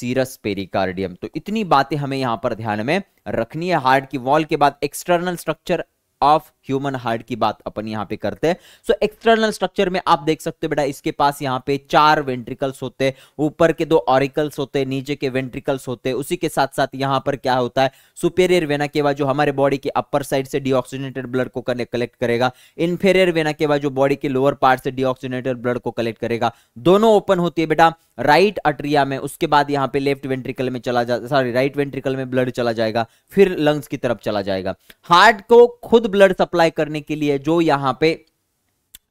serous pericardium तो इतनी बातें हमें यहां पर ध्यान में रखनी है हार्ट की वॉल के बाद external structure of human heart की बात अपन यहाँ पे करते हैं सो एक्सटर्नल स्ट्रक्चर में आप देख सकते हो बेटा इसके पास यहाँ पे चार वेंट्रिकल्स होते हैं ऊपर के दो ऑरिकल्स होते हैं नीचे के वेंट्रिकल्स होते हैं उसी के साथ साथ यहाँ पर क्या होता है सुपेरियर वेना केवा जो हमारे बॉडी के अपर साइड से डिऑक्सीजनेटेड ब्लड को कलेक्ट करेगा इन्फेरियर वेना केवा जो बॉडी के लोअर पार्ट से डिऑक्सीजनेटेड ब्लड को कलेक्ट करेगा दोनों ओपन होती है बेटा राइट अट्रिया में उसके बाद यहाँ पे लेफ्ट वेंट्रिकल में चला जा सॉरी राइट वेंट्रिकल में ब्लड चला जाएगा फिर लंग्स की तरफ चला जाएगा हार्ट को खुद ब्लड सप्लाई सप्लाई करने के लिए जो यहां पे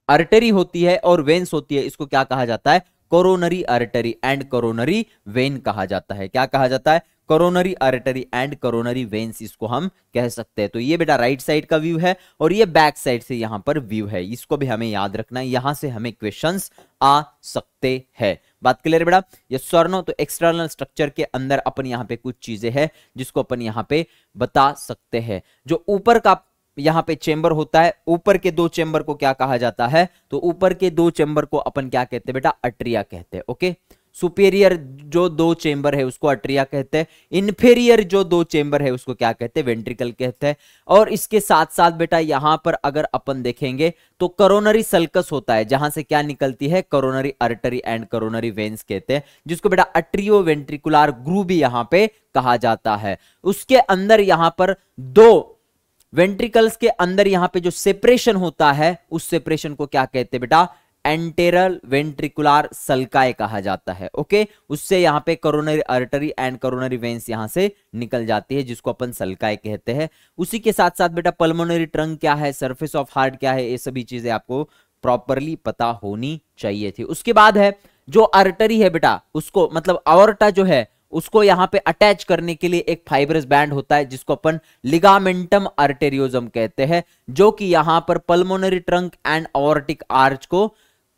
आर्टरी होती है और वेन्स होती है इसको क्या कहा जाता है coronary artery and coronary vein कहा जाता है क्या कहा जाता है coronary artery and coronary veins इसको हम कह सकते हैं तो ये बेटा राइट साइड का व्यू है और ये बैक साइड से यहां पर व्यू है इसको भी हमें याद रखना है यहां से हमें क्वेश्चन आ सकते हैं बात क्लियर बेटा ये स्वर्णो तो एक्सटर्नल स्ट्रक्चर के अंदर अपन यहाँ पे कुछ चीजें हैं जिसको अपन यहाँ पे बता सकते हैं जो ऊपर का यहाँ पे चेंबर होता है ऊपर के दो चेंबर को क्या कहा जाता है तो ऊपर के दो चेंबर को अपन क्या कहते हैं बेटा अट्रिया कहते हैं ओके सुपीरियर जो दो चेंबर है उसको अट्रिया कहते हैं इन्फेरियर जो दो चेंबर है उसको क्या कहते हैं वेंट्रिकल कहते हैं और इसके साथ साथ बेटा यहां पर अगर अपन देखेंगे तो करोनरी सल्कस होता है जहां से क्या निकलती है coronary artery and coronary veins कहते हैं जिसको बेटा अट्रियो वेंट्रिकुलर ग्रू भी यहां पर कहा जाता है उसके अंदर यहां पर दो वेंट्रिकल्स के अंदर यहां पे जो सेपरेशन होता है उस सेपरेशन को क्या कहते हैं बेटा एंटेरल वेंट्रिकुलर सलकाय कहा जाता है ओके उससे यहाँ पे coronary artery and coronary veins यहाँ से निकल जाती है जिसको अपन सलकाय कहते हैं उसी के साथ साथ बेटा पल्मोनरी ट्रंक क्या है सरफेस ऑफ हार्ट क्या है ये सभी चीजें आपको प्रॉपरली पता होनी चाहिए थी उसके बाद है जो आर्टरी है बेटा उसको मतलब आवर्टा जो है उसको यहां पे अटैच करने के लिए एक फाइबरस बैंड होता है जिसको अपन लिगामेंटम आर्टेरियोजम कहते हैं जो कि यहां पर pulmonary trunk and aortic arch को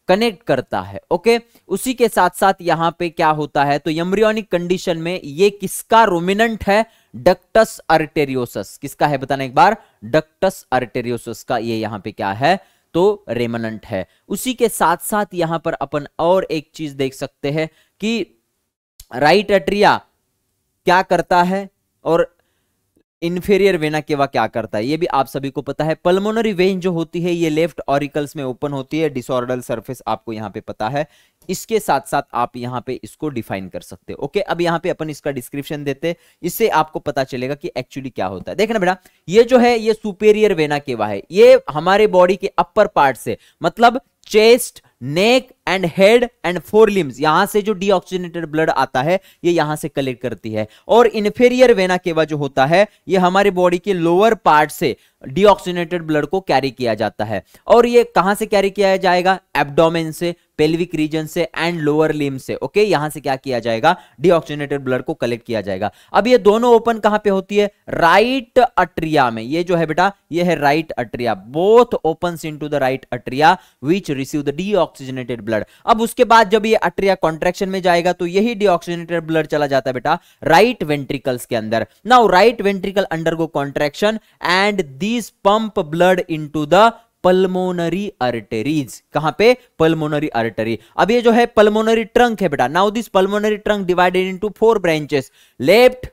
कनेक्ट करता है ओके उसी के साथ साथ यहां पे क्या होता है तो यम्रियोनिक कंडीशन में ये किसका रोमिनेंट है डक्टस आर्टेरियोसस किसका है बताना एक बार डक्टस आर्टेरियोसस का ये यहां पे क्या है तो रेमनेंट है उसी के साथ साथ यहां पर अपन और एक चीज देख सकते हैं कि राइट अट्रिया क्या करता है और इनफेरियर वेना केवा क्या करता है ये भी आप सभी को पता है पल्मोनरी वेन जो होती है ये लेफ्ट ऑरिकल्स में ओपन होती है डिसऑर्डर सरफेस आपको यहाँ पे पता है इसके साथ साथ आप यहाँ पे इसको डिफाइन कर सकते हो ओके अब यहाँ पे अपन इसका डिस्क्रिप्शन देते इससे आपको पता चलेगा कि एक्चुअली क्या होता है देखना बेटा ये जो है ये सुपेरियर वेना केवा है ये हमारे बॉडी के अपर पार्ट से मतलब chest neck and head and fore limbs यहां से जो डीऑक्सीजनेटेड ब्लड आता है ये यहां से कलेक्ट करती है और इन्फेरियर वेना केवा जो होता है ये हमारे बॉडी के लोअर पार्ट से डीऑक्सीजनेटेड ब्लड को कैरी किया जाता है और ये कहां से कैरी किया जाएगा एब्डोमेन से पेल्विक रीजन से एंड लोअर लिम से ओके यहां से क्या किया जाएगा डिऑक्सीनेटेड ब्लड को कलेक्ट किया जाएगा अब ये दोनों ओपन कहां पे होती है राइट अट्रिया में ये जो है बेटा ये है right atria both open into the right atria which receive the deoxygenated blood अब उसके बाद जब ये अट्रिया कॉन्ट्रेक्शन में जाएगा तो यही डीऑक्सीजनेटेड ब्लड चला जाता है बेटा राइट वेंट्रिकल्स के अंदर now right ventricle undergo contraction and this pump blood into the pulmonary arteries कहां पे पल्मोनरी अर्टरी अब ये जो है पल्मोनरी ट्रंक है बेटा now this pulmonary trunk divided into four branches left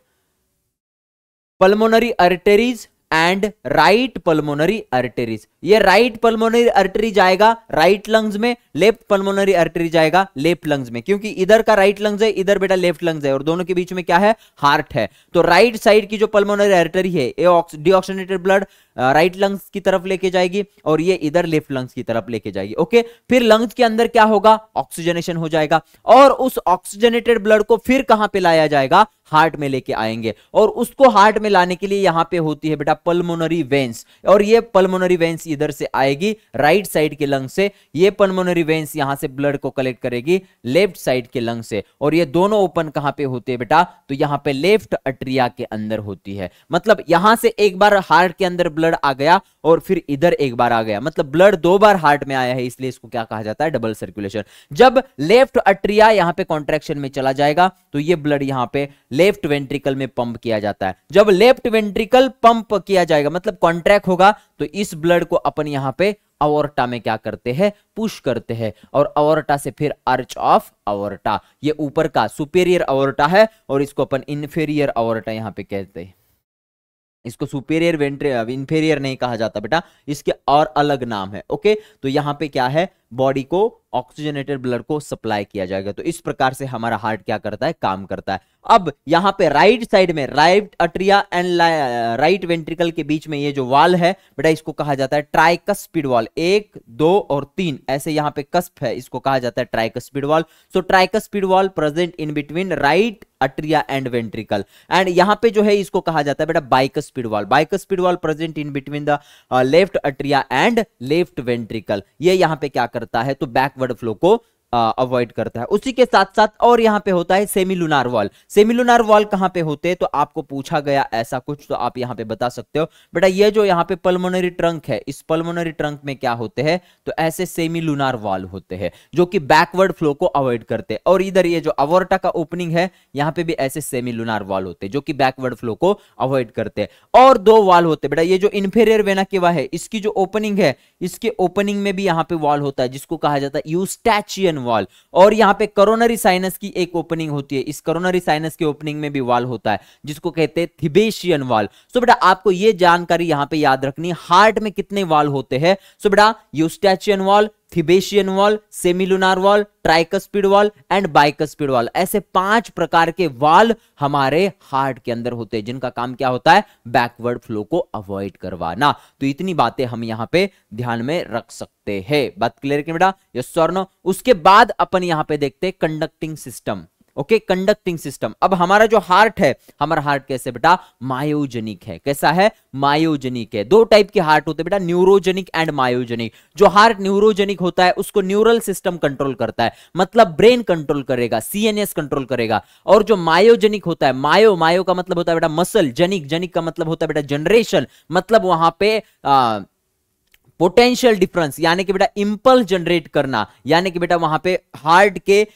pulmonary arteries and right pulmonary arteries ये right pulmonary artery जाएगा राइट लंग्स में लेफ्ट पल्मोनरी आर्टरी जाएगा लेफ्ट लंग्स में क्योंकि इधर का राइट लंग्स है इधर बेटा लेफ्ट लंग्स है और दोनों के बीच में क्या है हार्ट है तो राइट साइड की जो पल्मोनरी आर्टरी है ये डिऑक्सीनेटेड ब्लड राइट लंग्स की तरफ लेके जाएगी और ये इधर लेफ्ट लंग्स की तरफ लेके जाएगी ओके फिर लंग्स के अंदर क्या होगा ऑक्सीजनेशन हो जाएगा और उस ऑक्सीजनेटेड ब्लड को फिर कहां पे लाया जाएगा हार्ट में लेके आएंगे और उसको हार्ट में लाने के लिए यहां पे होती है बेटा पल्मोनरी वेंस और ये पल्मोनरी वेंस इधर से आएगी राइट साइड के लंग से ये पल्मोनरी वेंस यहां से ब्लड को कलेक्ट करेगी लेफ्ट साइड के लंग से और ये दोनों ओपन कहां पे होते हैं बेटा तो यहां पे लेफ्ट अट्रिया के अंदर होती है मतलब यहां से एक बार हार्ट के अंदर ब्लड आ गया और फिर इधर एक बार आ गया मतलब ब्लड दो बार हार्ट में आया है इसलिए इसको क्या कहा जाता है डबल सर्कुलेशन जब लेफ्ट अट्रिया यहाँ पे कॉन्ट्रेक्शन में चला जाएगा तो ये ब्लड यहाँ पे लेफ्ट वेंट्रिकल में पंप किया जाता है जब लेफ्ट वेंट्रिकल पंप किया जाएगा मतलब कॉन्ट्रैक्ट होगा तो इस ब्लड को अपन यहाँ पे अवोर्टा में क्या करते हैं पुश करते हैं और अवोर्टा से फिर आर्च ऑफ अवोर्टा ये ऊपर का सुपेरियर अवोर्टा है और इसको अपन इन्फेरियर अवोर्टा यहाँ पे कहते हैं इसको सुपेरियर वेंट्रे इंफेरियर नहीं कहा जाता बेटा इसके और अलग नाम है ओके तो यहाँ पे क्या है बॉडी को ऑक्सीजनेटेड ब्लड को सप्लाई किया जाएगा तो इस प्रकार से हमारा हार्ट क्या करता है काम करता है अब यहाँ पे राइट साइड में right atria and right ventricle के बीच में ये जो वाल है बेटा इसको कहा जाता है ट्राइकस्पिड वाल एक दो और तीन ऐसे यहाँ पे कस्प है इसको कहा जाता है tricuspid valve so tricuspid valve present in between right atria and ventricle and यहाँ पे जो है इसको कहा जाता है बेटा bicuspid valve bicuspid valve present in between the left atria and left ventricle ये यहाँ पे क्या कर करता है तो बैकवर्ड फ्लो को अवॉइड करता है उसी के साथ साथ और यहाँ पे होता है semilunar valve semilunar valve कहाँ पे होते हैं तो आपको पूछा गया ऐसा कुछ तो आप यहाँ पे बता सकते हो बेटा ये जो यहाँ पे पल्मोनरी ट्रंक है इस पल्मोनरी ट्रंक में क्या होते हैं तो ऐसे सेमी लुनार वॉल होते हैं जो कि बैकवर्ड फ्लो को अवॉइड करते हैं और इधर ये जो अवोर्टा का ओपनिंग है यहाँ पे भी ऐसे सेमी लुनार वॉल होते हैं जो कि बैकवर्ड फ्लो को अवॉइड करते हैं और दो वॉल होते बेटा ये जो इन्फेरियर वेना केवा है इसकी जो ओपनिंग है इसके ओपनिंग में भी यहाँ पे वॉल होता है जिसको कहा जाता है यूस्टैचियन वॉल और यहाँ पे करोनरी साइनस की एक ओपनिंग होती है इस करोनरी साइनस के ओपनिंग में भी वॉल होता है जिसको कहते हैं थिबेशियन वॉल सो बेटा आपको ये जानकारी यहाँ पे याद रखनी हार्ट में कितने वॉल होते हैं सो बेटा eustachian valve thebesian valve semilunar valve tricuspid valve and bicuspid valve ऐसे पांच प्रकार के वॉल हमारे हार्ट के अंदर होते हैं जिनका काम क्या होता है बैकवर्ड फ्लो को अवॉइड करवाना तो इतनी बातें हम यहाँ पे ध्यान में रख सकते हैं बात क्लियर की बेटा यस स्वर्ण उसके बाद अपन यहाँ पे देखते हैं conducting system okay conducting system अब हमारा जो हार्ट है हमारा हार्ट कैसे बेटा मायोजेनिक है कैसा है मायोजेनिक है दो टाइप के हार्ट होते हैं बेटा न्यूरोजेनिक एंड मायोजेनिक जो हार्ट न्यूरोजेनिक होता है उसको न्यूरल सिस्टम कंट्रोल करता है मतलब ब्रेन कंट्रोल करेगा सीएनएस कंट्रोल करेगा और जो मायोजेनिक होता है मायो मायो का मतलब होता है बेटा मसल जेनिक जेनिक का मतलब होता है बेटा जनरेशन मतलब वहां पे आ, पोटेंशियल डिफरेंस यानी कि बेटा इंपल्स जनरेट करना यानी कि बेटा वहां पे हार्ट के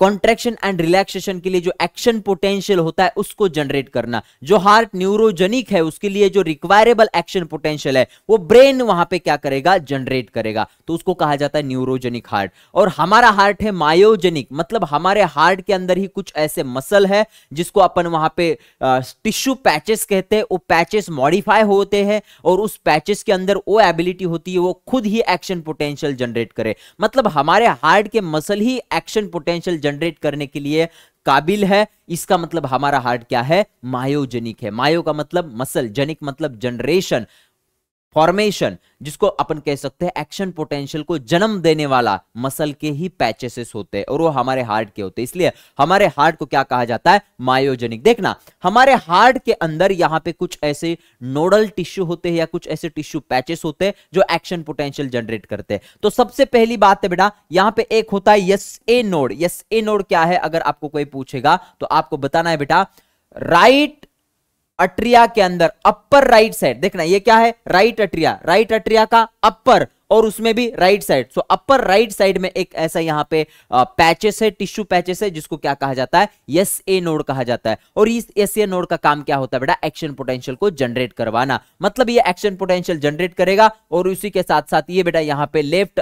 कॉन्ट्रेक्शन एंड रिलैक्सेशन के लिए जो एक्शन पोटेंशियल होता है उसको जनरेट करना जो हार्ट न्यूरोजेनिक है उसके लिए जो रिक्वायरेबल एक्शन पोटेंशियल है वो ब्रेन वहां पे क्या करेगा जनरेट करेगा तो उसको कहा जाता है न्यूरोजेनिक हार्ट और हमारा हार्ट है मायोजेनिक मतलब हमारे हार्ट के अंदर ही कुछ ऐसे मसल है जिसको अपन वहां पे टिश्यू पैचेस कहते हैं वो पैचेस मॉडिफाई होते हैं और उस पैचेस के अंदर वो एबिलिटी होती है वो खुद ही एक्शन पोटेंशियल जनरेट करे मतलब हमारे हार्ट के मसल ही एक्शन पोटेंशियल जनरेट करने के लिए काबिल है इसका मतलब हमारा हार्ट क्या है मायोजेनिक है मायो का मतलब मसल जेनिक मतलब जनरेशन फॉर्मेशन जिसको अपन कह सकते हैं एक्शन पोटेंशियल को जन्म देने वाला मसल के ही पैचेसेस होते हैं और वो हमारे हार्ट के होते हैं इसलिए हमारे हार्ट को क्या कहा जाता है मायोजेनिक देखना हमारे हार्ट के अंदर यहाँ पे कुछ ऐसे नोडल टिश्यू होते हैं या कुछ ऐसे टिश्यू पैचेस होते हैं जो एक्शन पोटेंशियल जनरेट करते हैं तो सबसे पहली बात है बेटा यहाँ पे एक होता है S A node S A node क्या है अगर आपको कोई पूछेगा तो आपको बताना है बेटा राइट अट्रिया के अंदर अपर राइट साइड देखना ये क्या है राइट अट्रिया राइट अट्रिया का अपर और उसमें भी right side so upper right side में एक ऐसा यहाँ पे पैचेस है टिश्यू पैचेस है जिसको क्या कहा जाता है यस ए नोड कहा जाता है और इस एस ए नोड का काम क्या होता है बेटा एक्शन पोटेंशियल को जनरेट करवाना मतलब ये एक्शन पोटेंशियल जनरेट करेगा और उसी के साथ साथ ये बेटा यहाँ पे लेफ्ट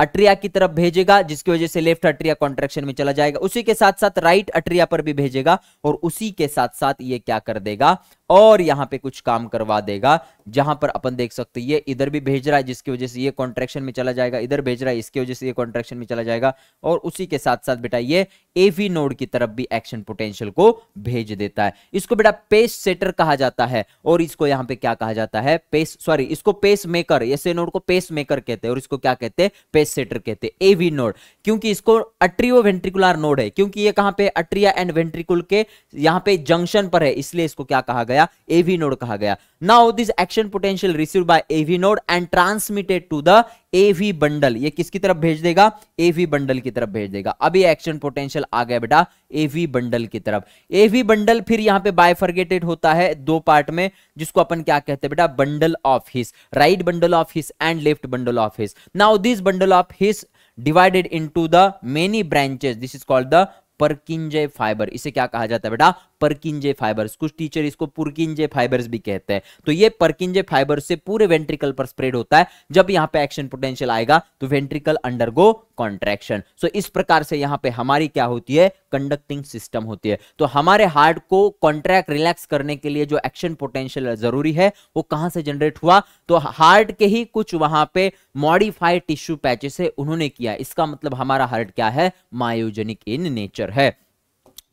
अट्रिया की तरफ भेजेगा जिसकी वजह से लेफ्ट अट्रिया कॉन्ट्रेक्शन में चला जाएगा उसी के साथ साथ राइट अट्रिया पर भी भेजेगा और उसी के साथ साथ ये क्या कर देगा और यहां पे कुछ काम करवा देगा जहां पर अपन देख सकते ये इधर भी भेज रहा है जिसकी वजह से ये कॉन्ट्रेक्शन में चला जाएगा इधर भेज रहा है इसकी वजह से ये कॉन्ट्रेक्शन में चला जाएगा और उसी के साथ साथ बेटा ये एवी नोड की तरफ भी एक्शन पोटेंशियल को भेज देता है इसको बेटा पेस सेटर कहा जाता है और इसको यहाँ पे क्या कहा जाता है पेस सॉरी इसको पेस मेकर ऐसे नोड को पेस मेकर कहते हैं और इसको क्या कहते हैं पेस सेटर कहते हैं एवी नोड क्योंकि इसको अट्रियो वेंट्रिकुलर नोड है क्योंकि ये कहां पे अट्रिया एंड वेंट्रिकुल के यहाँ पे जंक्शन पर है इसलिए इसको क्या कहा गया गया एवी नोड कहा गया now this action potential receive by AV node and transmitted to the AV bundle ये किसकी तरफ भेज देगा एवी बंडल की तरफ भेज देगा अभी एक्शन पोटेंशियल आ गया बेटा एवी बंडल की तरफ एवी बंडल फिर यहां पे बायफर्गेटेड होता है दो पार्ट में जिसको अपन क्या कहते हैं बेटा bundle of His right bundle of His and left bundle of His now this bundle of His divided into the many branches this is called the Purkinje fibre इसे क्या कहा जाता है बेटा परकिंजे फाइबर्स कुछ टीचर इसको पुरकिंजे फाइबर्स भी कहते हैं तो ये परकिंजे फाइबर्स से पूरे वेंट्रिकल पर स्प्रेड होता है जब यहाँ पे एक्शन पोटेंशियल आएगा तो वेंट्रिकल अंडरगो कॉन्ट्रेक्शन सो इस प्रकार से यहाँ पे हमारी क्या होती है कंडक्टिंग सिस्टम होती है तो हमारे हार्ट को कॉन्ट्रैक्ट रिलैक्स करने के लिए जो एक्शन पोटेंशियल जरूरी है वो कहां से जनरेट हुआ तो हार्ट के ही कुछ वहां पे मॉडिफाइड टिश्यू पैचेस है उन्होंने किया इसका मतलब हमारा हार्ट क्या है मायोजेनिक इन नेचर है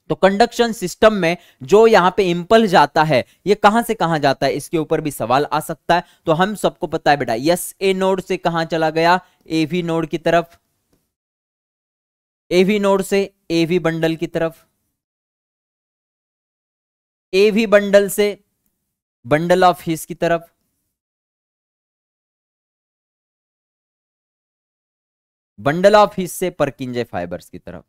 तो कंडक्शन सिस्टम में जो यहाँ पे इम्पल जाता है ये कहां से कहां जाता है इसके ऊपर भी सवाल आ सकता है तो हम सबको पता है बेटा यस ए नोड से कहा चला गया एवी नोड की तरफ एवी नोड से एवी बंडल की तरफ एवी बंडल से बंडल ऑफ हिस की तरफ बंडल ऑफ से परकिंजे फाइबर्स की तरफ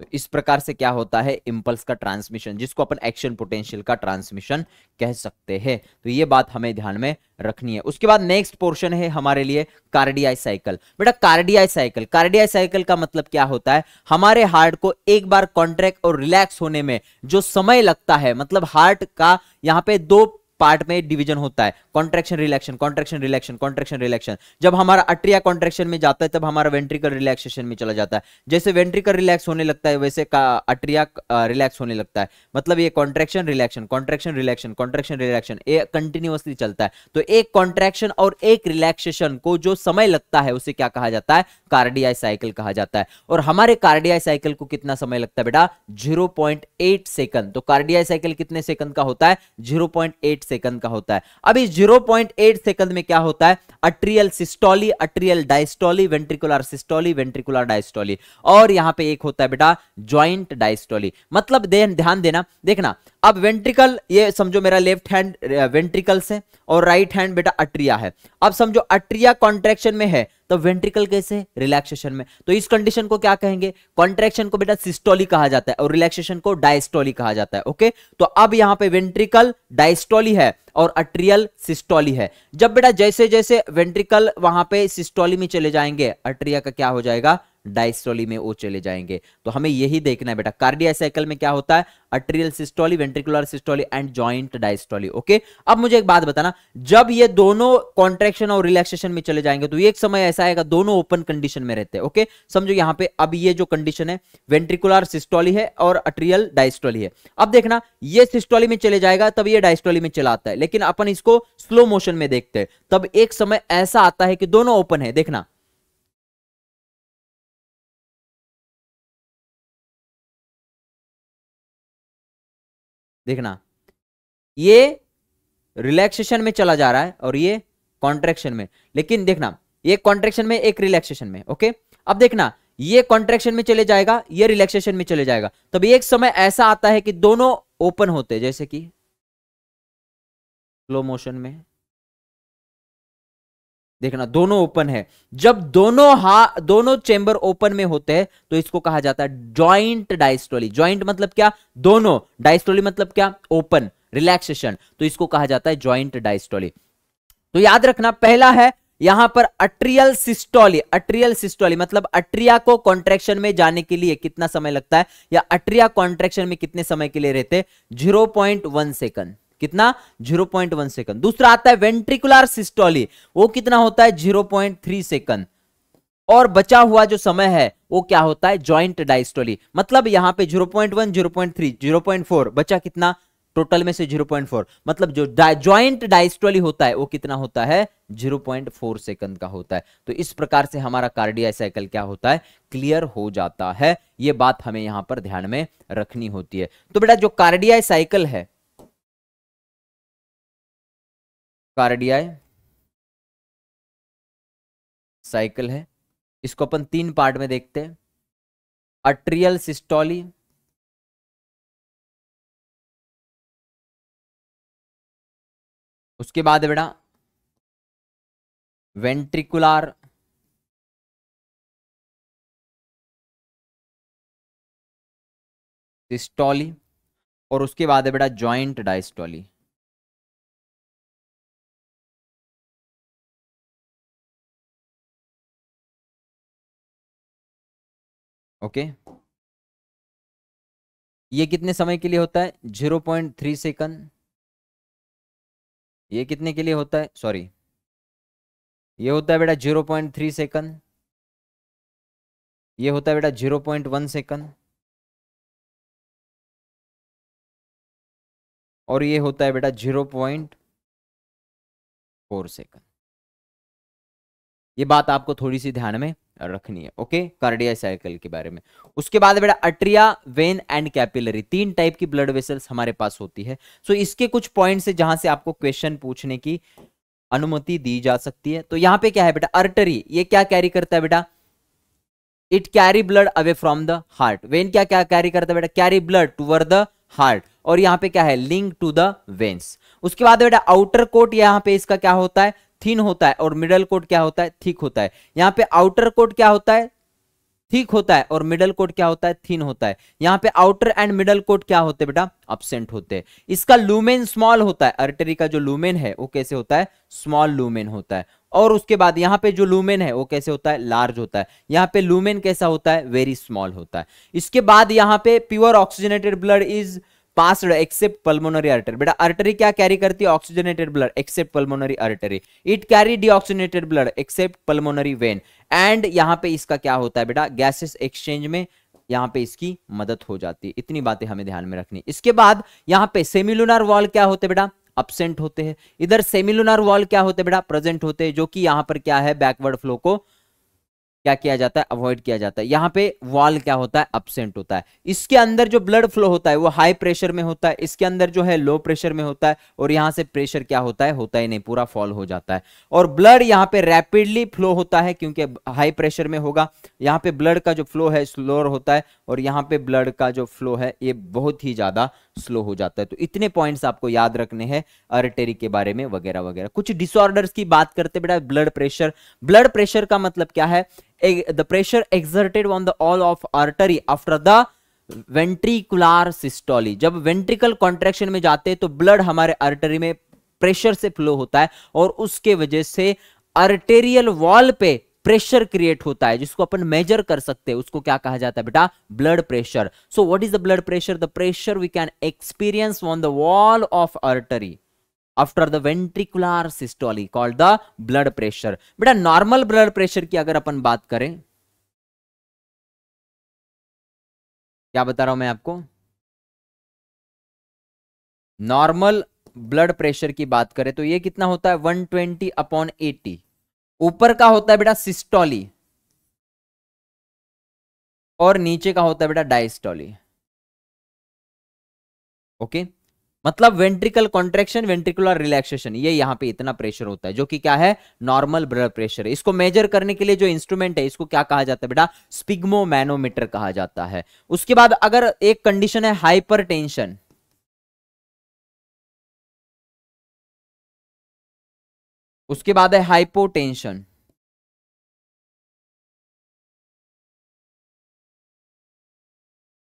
तो इस प्रकार से क्या होता है इम्पल्स का ट्रांसमिशन जिसको अपन एक्शन पोटेंशियल का ट्रांसमिशन कह सकते हैं तो ये बात हमें ध्यान में रखनी है उसके बाद नेक्स्ट पोर्शन है हमारे लिए कार्डियाई साइकिल बेटा कार्डियाई साइकिल कार्डियाई साइकिल का मतलब क्या होता है हमारे हार्ट को एक बार कॉन्ट्रैक्ट और रिलैक्स होने में जो समय लगता है मतलब हार्ट का यहाँ पे दो पार्ट में डिवीजन होता है contraction relaxation contraction relaxation contraction relaxation जब हमारा अट्रिया कॉन्ट्रेक्शन में जाता है तब हमारा वेंट्रिकल रिलैक्सेशन में चला जाता है जैसे वेंट्रिकल रिलैक्स होने लगता है वैसे का अट्रिया रिलैक्स होने लगता है मतलब ये contraction relaxation contraction relaxation contraction relaxation ये कंटिन्यूअसली चलता है तो एक कॉन्ट्रेक्शन और एक रिलैक्सेशन को जो समय लगता है उसे क्या कहा जाता है कार्डियाई साइकिल कहा जाता है और हमारे कार्डियाई साइकिल को कितना समय लगता है बेटा 0.8 सेकंड तो कार्डियाई साइकिल कितने सेकंड का होता है 0.8 सेकंड का होता है अब इस 0.8 सेकंड में क्या होता है अट्रियल सिस्टोली अट्रियल डायस्टोली वेंट्रिकुलर सिस्टोली वेंट्रिकुलर डायस्टोली और यहां पे एक होता है बेटा ज्वाइंट डायस्टोली मतलब दे, ध्यान देना देखना अब वेंट्रिकल ये समझो मेरा लेफ्ट हैंड वेंट्रिकल से और राइट हैंड बेटा अट्रिया है अब समझो अट्रिया कॉन्ट्रेक्शन में है तो वेंट्रिकल कैसे रिलैक्सेशन में तो इस कंडीशन को क्या कहेंगे कॉन्ट्रेक्शन को बेटा सिस्टोली कहा जाता है और रिलैक्सेशन को डायस्टोली कहा जाता है ओके तो अब यहां पे वेंट्रिकल डायस्टोली है और अट्रियल सिस्टोली है जब बेटा जैसे जैसे वेंट्रिकल वहां पे सिस्टोली में चले जाएंगे अट्रिया का क्या हो जाएगा डाइस्टोली में वो चले जाएंगे तो हमें यही देखना है बेटा कार्डिया साइकिल में क्या होता है atrial systole ventricular systole and joint diastole okay अब मुझे एक बात बताना जब ये दोनों कॉन्ट्रेक्शन और रिलैक्सेशन में चले जाएंगे तो एक समय ऐसा आएगा दोनों ओपन कंडीशन में रहते हैं ओके समझो यहाँ पे अब ये जो कंडीशन है वेंट्रिकुलर सिस्टोली है और अट्रियल डाइस्टोली है अब देखना ये सिस्टोली में चले जाएगा तब ये डाइस्टोली में चला आता है लेकिन अपन इसको स्लो मोशन में देखते हैं तब एक समय ऐसा आता है कि दोनों ओपन है देखना देखना ये रिलैक्सेशन में चला जा रहा है और ये कॉन्ट्रेक्शन में लेकिन देखना ये कॉन्ट्रेक्शन में एक रिलैक्सेशन में ओके अब देखना ये कॉन्ट्रेक्शन में चले जाएगा ये रिलैक्सेशन में चले जाएगा तब एक समय ऐसा आता है कि दोनों ओपन होते जैसे कि स्लो मोशन में देखना दोनों ओपन है जब दोनों हा दोनों चेंबर ओपन में होते हैं तो इसको कहा जाता है ज्वाइंट डायस्टोली ज्वाइंट मतलब क्या दोनों डायस्टोली मतलब क्या ओपन रिलैक्सेशन तो इसको कहा जाता है ज्वाइंट डायस्टोली तो याद रखना पहला है यहां पर अट्रियल सिस्टोली अट्रियल सिस्टोली मतलब अट्रिया को कॉन्ट्रेक्शन में जाने के लिए कितना समय लगता है या अट्रिया कॉन्ट्रेक्शन में कितने समय के लिए रहते जीरो पॉइंट वन सेकंड कितना 0.1 सेकंड दूसरा आता है वेंट्रिकुलर सिस्टोली वो कितना होता है 0.3 सेकंड और बचा हुआ जो समय है वो क्या होता है ज्वाइंट डाइस्टोली मतलब यहां पे 0.1 0.3 0.4 बचा कितना टोटल में से 0.4 मतलब जो ज्वाइंट डाइस्टोली होता है वो कितना होता है 0.4 सेकंड का होता है तो इस प्रकार से हमारा कार्डिया साइकिल क्या होता है क्लियर हो जाता है ये बात हमें यहां पर ध्यान में रखनी होती है तो बेटा जो कार्डिया साइकिल है कार्डिया साइकिल है इसको अपन तीन पार्ट में देखते हैं अट्रियल सिस्टोली उसके बाद बेटा वेंट्रिकुलर सिस्टोली और उसके बाद है बेटा जॉइंट डायस्टोली ओके ये कितने समय के लिए होता है जीरो पॉइंट थ्री सेकंड ये कितने के लिए होता है सॉरी ये होता है बेटा जीरो पॉइंट थ्री सेकंड ये होता है बेटा जीरो पॉइंट वन सेकंड और ये होता है बेटा जीरो पॉइंट फोर सेकंड ये बात आपको थोड़ी सी ध्यान में रखनी है ओके कार्डिया साइकिल के बारे में उसके बाद बेटा अट्रिया वेन एंड कैपिलरी तीन टाइप की ब्लड वेसल्स हमारे पास होती है सो so, इसके कुछ पॉइंट है जहां से आपको क्वेश्चन पूछने की अनुमति दी जा सकती है तो यहाँ पे क्या है बेटा अर्टरी ये क्या कैरी करता है बेटा it carry blood away from the heart vein क्या क्या कैरी करता है बेटा carry blood toward the heart और यहाँ पे क्या है लिंक टू द वेन्स उसके बाद बेटा आउटर कोट यहाँ पे इसका क्या होता है थीन होता है और मिडल कोट क्या होता है थिक होता है यहाँ पे आउटर कोट क्या होता है थिक होता है और मिडल कोट क्या होता है थीन होता है यहाँ पे आउटर एंड मिडल कोट क्या होते हैं बेटा अपसेंट होते हैं इसका लूमेन स्मॉल होता है अर्टरी का जो लूमेन है वो कैसे होता है स्मॉल लूमेन होता है और उसके बाद यहाँ पे जो लूमेन है वो कैसे होता है लार्ज होता है यहाँ पे लूमेन कैसा होता है वेरी स्मॉल होता है इसके बाद यहाँ पे pure oxygenated blood is passed except pulmonary artery बेटा आर्टरी क्या कैरी करती है oxygenated blood except pulmonary artery it carry deoxygenated blood except pulmonary vein and यहाँ पे इसका क्या होता है बेटा गैसेस एक्सचेंज में यहाँ पे इसकी मदद हो जाती है इतनी बातें हमें ध्यान में रखनी इसके बाद यहाँ पे सेमिलुनार वॉल क्या होते बेटा अपसेंट होते हैं इधर सेमिलुनार वॉल क्या होते बेटा प्रेजेंट होते हैं जो कि यहाँ पर क्या है बैकवर्ड फ्लो को क्या किया जाता है अवॉइड किया जाता है यहाँ पे वाल क्या होता है अपसेंट होता है इसके अंदर जो ब्लड फ्लो होता है वो हाई प्रेशर में होता है इसके अंदर जो है लो प्रेशर में होता है और यहाँ से प्रेशर क्या होता है होता ही नहीं पूरा फॉल हो जाता है और ब्लड यहाँ पे रैपिडली फ्लो होता है क्योंकि हाई प्रेशर में होगा यहाँ पे ब्लड का जो फ्लो है स्लोअर होता है और यहाँ पे ब्लड का जो फ्लो है ये बहुत ही ज्यादा स्लो हो जाता है तो इतने पॉइंट्स आपको याद रखने हैं अर्टेरी के बारे में वगैरह वगैरह कुछ डिसऑर्डर्स की बात करते बेटा ब्लड प्रेशर ब्लड प्रेशर का मतलब क्या है the pressure exerted on the wall of artery after the ventricular systole जब वेंट्रिकल कॉन्ट्रेक्शन में जाते हैं तो ब्लड हमारे आर्टरी में प्रेशर से फ्लो होता है और उसके वजह से आर्टेरियल वॉल पे प्रेशर क्रिएट होता है जिसको अपन मेजर कर सकते हैं उसको क्या कहा जाता है बेटा blood pressure so what is the blood pressure the pressure we can experience on the wall of artery after the ventricular systole called the blood pressure बेटा नॉर्मल ब्लड प्रेशर की अगर अपन बात करें क्या बता रहा हूं मैं आपको नॉर्मल ब्लड प्रेशर की बात करें तो ये कितना होता है 120 अपॉन एटी ऊपर का होता है बेटा सिस्टोली और नीचे का होता है बेटा डायस्टोली ओके मतलब वेंट्रिकल कॉन्ट्रेक्शन वेंट्रिकुलर रिलैक्सेशन ये यहां पे इतना प्रेशर होता है जो कि क्या है नॉर्मल ब्लड प्रेशर इसको मेजर करने के लिए जो इंस्ट्रूमेंट है इसको क्या कहा जाता है बेटा स्पिग्मोमैनोमीटर कहा जाता है उसके बाद अगर एक कंडीशन है हाइपर टेंशन उसके बाद है hypotension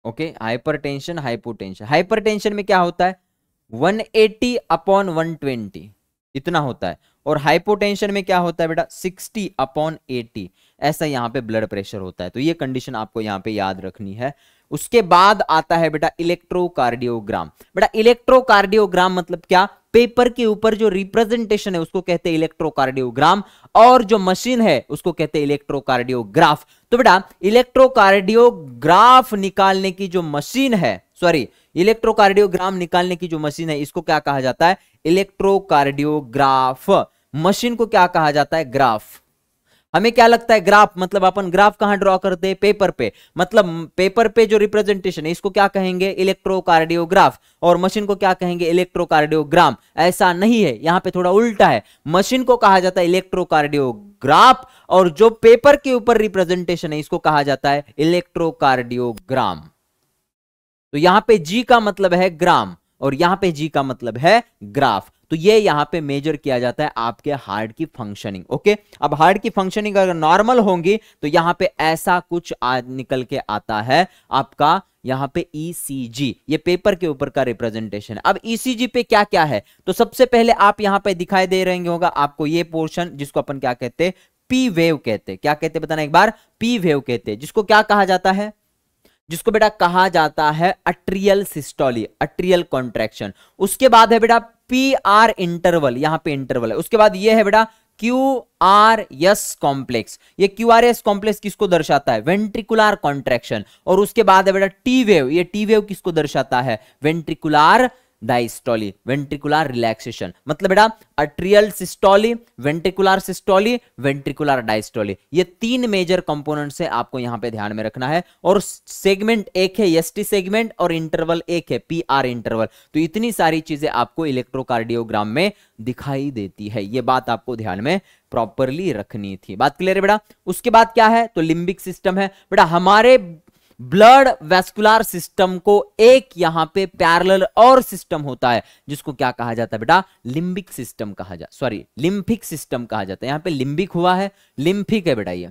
okay hypertension hypotension hypertension में क्या होता है 180 अपॉन 120 इतना होता है और हाइपोटेंशन में क्या होता है बेटा 60 अपॉन 80 ऐसा यहां पे ब्लड प्रेशर होता है तो ये कंडीशन आपको यहां पे याद रखनी है उसके बाद आता है बेटा इलेक्ट्रोकार्डियोग्राम बेटा इलेक्ट्रोकार्डियोग्राम मतलब क्या पेपर के ऊपर जो रिप्रेजेंटेशन है उसको कहते हैं इलेक्ट्रोकार्डियोग्राम और जो मशीन है उसको कहते हैं इलेक्ट्रोकार्डियोग्राफ तो बेटा इलेक्ट्रोकार्डियोग्राफ निकालने की जो मशीन है सॉरी इलेक्ट्रोकार्डियोग्राम निकालने की जो मशीन है इसको क्या कहा जाता है इलेक्ट्रोकार्डियोग्राफ मशीन को क्या कहा जाता है ग्राफ हमें क्या लगता है ग्राफ मतलब अपन ग्राफ कहाँ ड्रॉ करते हैं पेपर पे मतलब पेपर पे जो रिप्रेजेंटेशन है इसको क्या कहेंगे इलेक्ट्रोकार्डियोग्राफ और मशीन को क्या कहेंगे इलेक्ट्रोकार्डियोग्राम ऐसा नहीं है यहाँ पे थोड़ा उल्टा है मशीन को कहा जाता है इलेक्ट्रोकार्डियोग्राफ और जो पेपर के ऊपर रिप्रेजेंटेशन है इसको कहा जाता है इलेक्ट्रोकार्डियोग्राम तो यहां पे जी का मतलब है ग्राम और यहां पे जी का मतलब है ग्राफ तो ये यहाँ पे मेजर किया जाता है आपके हार्ट की फंक्शनिंग ओके अब हार्ट की फंक्शनिंग अगर नॉर्मल होंगी तो यहाँ पे ऐसा कुछ आ, निकल के आता है आपका यहाँ पे ईसीजी e ये पेपर के ऊपर का रिप्रेजेंटेशन अब ईसीजी e पे क्या क्या है तो सबसे पहले आप यहाँ पे दिखाई दे रहे होगा आपको ये पोर्शन जिसको अपन क्या कहते हैं पी वेव कहते क्या कहते बताना एक बार पी वेव कहते जिसको क्या कहा जाता है जिसको बेटा कहा जाता है अट्रियल सिस्टोली अट्रियल कॉन्ट्रेक्शन उसके बाद है बेटा पी आर इंटरवल यहां पे इंटरवल है उसके बाद ये है बेटा क्यू आर एस कॉम्प्लेक्स ये क्यू आर एस कॉम्प्लेक्स किसको दर्शाता है वेंट्रिकुलर कॉन्ट्रेक्शन और उसके बाद है बेटा टी वेव ये टी वेव किसको दर्शाता है वेंट्रिकुलर डाइस्टोली वेंट्रिकुलर रिलैक्सेशन मतलब बेटा अट्रियल सिस्टोली वेंट्रिकुलर सिस्टोली वेंट्रिकुलर डाइस्टोली ये तीन मेजर कंपोनेंट से आपको यहां पे ध्यान में रखना है और सेगमेंट एक है एसटी सेगमेंट और इंटरवल एक है पीआर इंटरवल तो इतनी सारी चीजें आपको इलेक्ट्रोकार्डियोग्राम में दिखाई देती है ये बात आपको ध्यान में प्रॉपरली रखनी थी बात क्लियर है बेटा उसके बाद क्या है तो लिंबिक सिस्टम है बेटा हमारे ब्लड वेस्कुलर सिस्टम को एक यहां पे पैरेलल और सिस्टम होता है जिसको क्या कहा जाता है बेटा लिम्बिक सिस्टम कहा जाता सॉरी लिम्फिक सिस्टम कहा जाता है यहां पे लिम्बिक हुआ है लिम्फिक है बेटा ये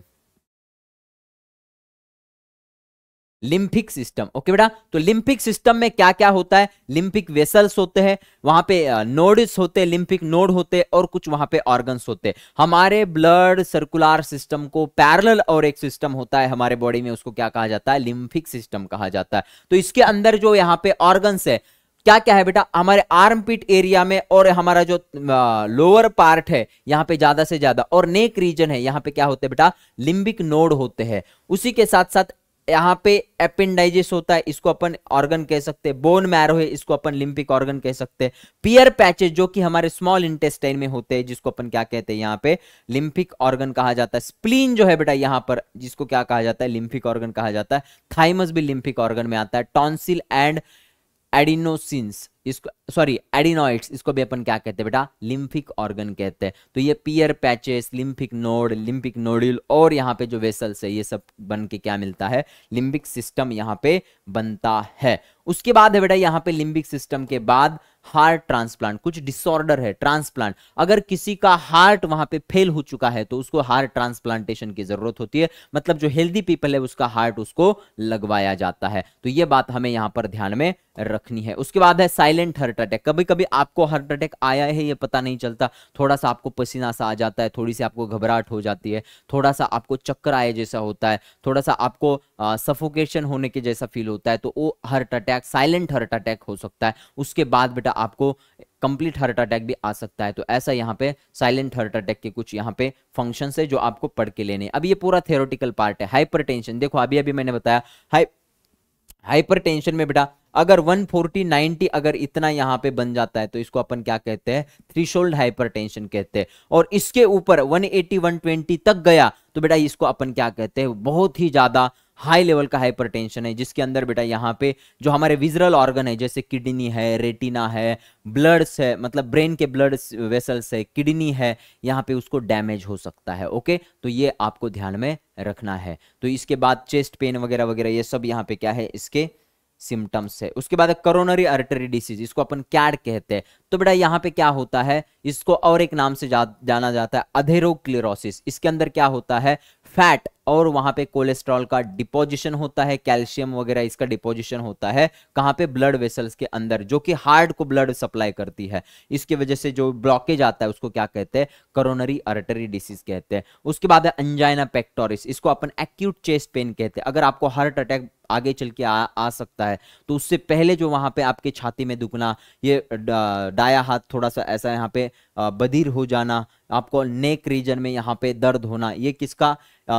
लिम्फिक सिस्टम ओके बेटा तो लिम्फिक सिस्टम में क्या क्या होता है लिम्फिक वेसल्स होते हैं वहां पे नोड्स होते हैं लिम्फिक नोड होते हैं और कुछ वहां पे ऑर्गन्स होते हैं हमारे ब्लड सर्कुलर सिस्टम को पैरेलल और एक सिस्टम होता है हमारे बॉडी में उसको क्या कहा जाता है लिम्फिक सिस्टम कहा जाता है तो इसके अंदर जो यहाँ पे ऑर्गन्स है क्या क्या है बेटा हमारे आर्म पिट एरिया में और हमारा जो लोअर पार्ट है यहाँ पे ज्यादा से ज्यादा और नेक रीजन है यहाँ पे क्या होते हैं बेटा लिम्बिक नोड होते हैं उसी के साथ साथ यहाँ पे एपेंडाइजेस होता है इसको अपन ऑर्गन कह सकते हैं बोन मैरो है इसको अपन लिम्पिक ऑर्गन कह सकते हैं पियर पैचेज जो कि हमारे स्मॉल इंटेस्टाइन में होते हैं जिसको अपन क्या कहते हैं यहाँ पे लिम्पिक ऑर्गन कहा जाता है स्प्लीन जो है बेटा यहाँ पर जिसको क्या कहा जाता है लिम्पिक ऑर्गन कहा जाता है थाइमस भी लिम्पिक ऑर्गन में आता है टॉन्सिल एंड एडिनोसिंस इसको सॉरी एडिनोइड्स इसको भी अपन क्या कहते हैं बेटा लिम्फिक ऑर्गन कहते हैं तो ये Peyer's patches lymphatic node lymphatic nodule और यहाँ पे जो वेसल्स है ये सब बन के क्या मिलता है लिम्बिक सिस्टम यहाँ पे बनता है उसके बाद है बेटा यहाँ पे लिम्बिक सिस्टम के बाद हार्ट ट्रांसप्लांट कुछ डिसऑर्डर है ट्रांसप्लांट अगर किसी का हार्ट वहां पे फेल हो चुका है तो उसको हार्ट ट्रांसप्लांटेशन की जरूरत होती है मतलब जो हेल्दी पीपल है उसका हार्ट उसको लगवाया जाता है तो ये बात हमें यहां पर ध्यान में रखनी है उसके बाद है साइलेंट हार्ट अटैक कभी कभी आपको हार्ट अटैक आया है ये पता नहीं चलता थोड़ा सा आपको पसीना सा आ जाता है थोड़ी सी आपको घबराहट हो जाती है थोड़ा सा आपको चक्कर आए जैसा होता है थोड़ा सा आपको सफोकेशन होने के जैसा फील होता है तो वो heart attack silent heart attack हो सकता है उसके बाद बेटा आपको कंप्लीट हार्ट अटैक भी आ सकता है तो ऐसा यहाँ पे साइलेंट हार्ट अटैक के कुछ यहाँ पे फंक्शन है जो आपको पढ़ के लेने अब ये पूरा थेरोटिकल पार्ट है हाइपर देखो अभी अभी मैंने बताया हाई हाइपरटेंशन में बेटा अगर 140 90 अगर इतना यहाँ पे बन जाता है तो इसको अपन क्या कहते हैं थ्री शोल्ड हाइपरटेंशन कहते हैं और इसके ऊपर 180 120 तक गया तो बेटा इसको अपन क्या कहते हैं बहुत ही ज्यादा हाई लेवल का हाइपरटेंशन है जिसके अंदर बेटा यहाँ पे जो हमारे विजरल ऑर्गन है जैसे किडनी है रेटिना है ब्लड्स है मतलब ब्रेन के ब्लड वेसल्स है किडनी है यहाँ पे उसको डैमेज हो सकता है ओके तो ये आपको ध्यान में रखना है तो इसके बाद चेस्ट पेन वगैरह वगैरह ये सब यहाँ पे क्या है इसके सिम्टम्स है उसके बाद करोनरी आर्टरी डिसीज इसको अपन कैड कहते हैं तो बेटा यहाँ पे क्या होता है इसको और एक नाम से जा, जाना जाता है अधेरोक्लेरोसिस इसके अंदर क्या होता है फैट और वहां पे कोलेस्ट्रॉल का डिपोजिशन होता है कैल्शियम वगैरह इसका डिपोजिशन होता है कहां पे ब्लड वेसल्स के अंदर जो कि हार्ट को ब्लड सप्लाई करती है इसकी वजह से जो ब्लॉकेज आता है उसको क्या कहते हैं करोनरी अर्टरी डिसीज कहते हैं उसके बाद है अंजाइना पेक्टोरिस इसको अपन एक्यूट चेस्ट पेन कहते हैं अगर आपको हार्ट अटैक आगे चल के आ, आ सकता है तो उससे पहले जो वहाँ पे आपके छाती में दुखना ये डाया हाथ थोड़ा सा ऐसा यहाँ पे बधिर हो जाना आपको नेक रीजन में यहाँ पे दर्द होना ये किसका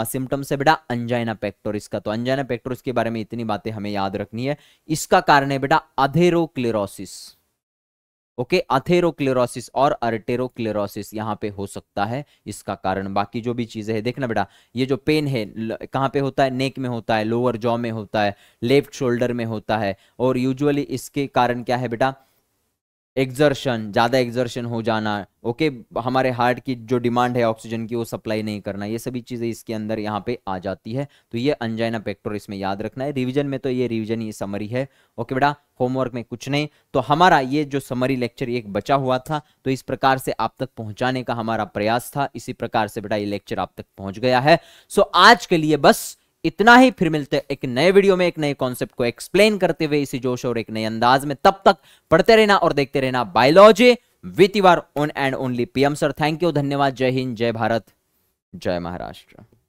सिम्टम्स से बेटा अंजाइना पेक्टोरिस का तो अंजाइना पेक्टोरिस के बारे में इतनी बातें हमें याद रखनी है इसका कारण है बेटा अधेरोक्लेरोसिस ओके अथेरोक्लेरोसिस और अर्टेरोक्लेरोसिस यहाँ पे हो सकता है इसका कारण बाकी जो भी चीजें है देखना बेटा ये जो पेन है कहाँ पे होता है नेक में होता है लोअर जॉ में होता है लेफ्ट शोल्डर में होता है और यूजुअली इसके कारण क्या है बेटा एग्जर्शन ज़्यादा एग्जर्शन हो जाना ओके हमारे हार्ट की जो डिमांड है ऑक्सीजन की वो सप्लाई नहीं करना ये सभी चीज़ें इसके अंदर यहाँ पे आ जाती है तो ये अंजाइना पेक्टोर इसमें याद रखना है रिविजन में तो ये रिविजन ये समरी है ओके बेटा होमवर्क में कुछ नहीं तो हमारा ये जो समरी लेक्चर एक बचा हुआ था तो इस प्रकार से आप तक पहुँचाने का हमारा प्रयास था इसी प्रकार से बेटा ये लेक्चर आप तक पहुँच गया है सो आज के लिए बस इतना ही फिर मिलते हैं एक नए वीडियो में एक नए कॉन्सेप्ट को एक्सप्लेन करते हुए इसी जोश और एक नए अंदाज में तब तक पढ़ते रहना और देखते रहना biology with your own and only PM sir thank you धन्यवाद जय हिंद जय भारत जय महाराष्ट्र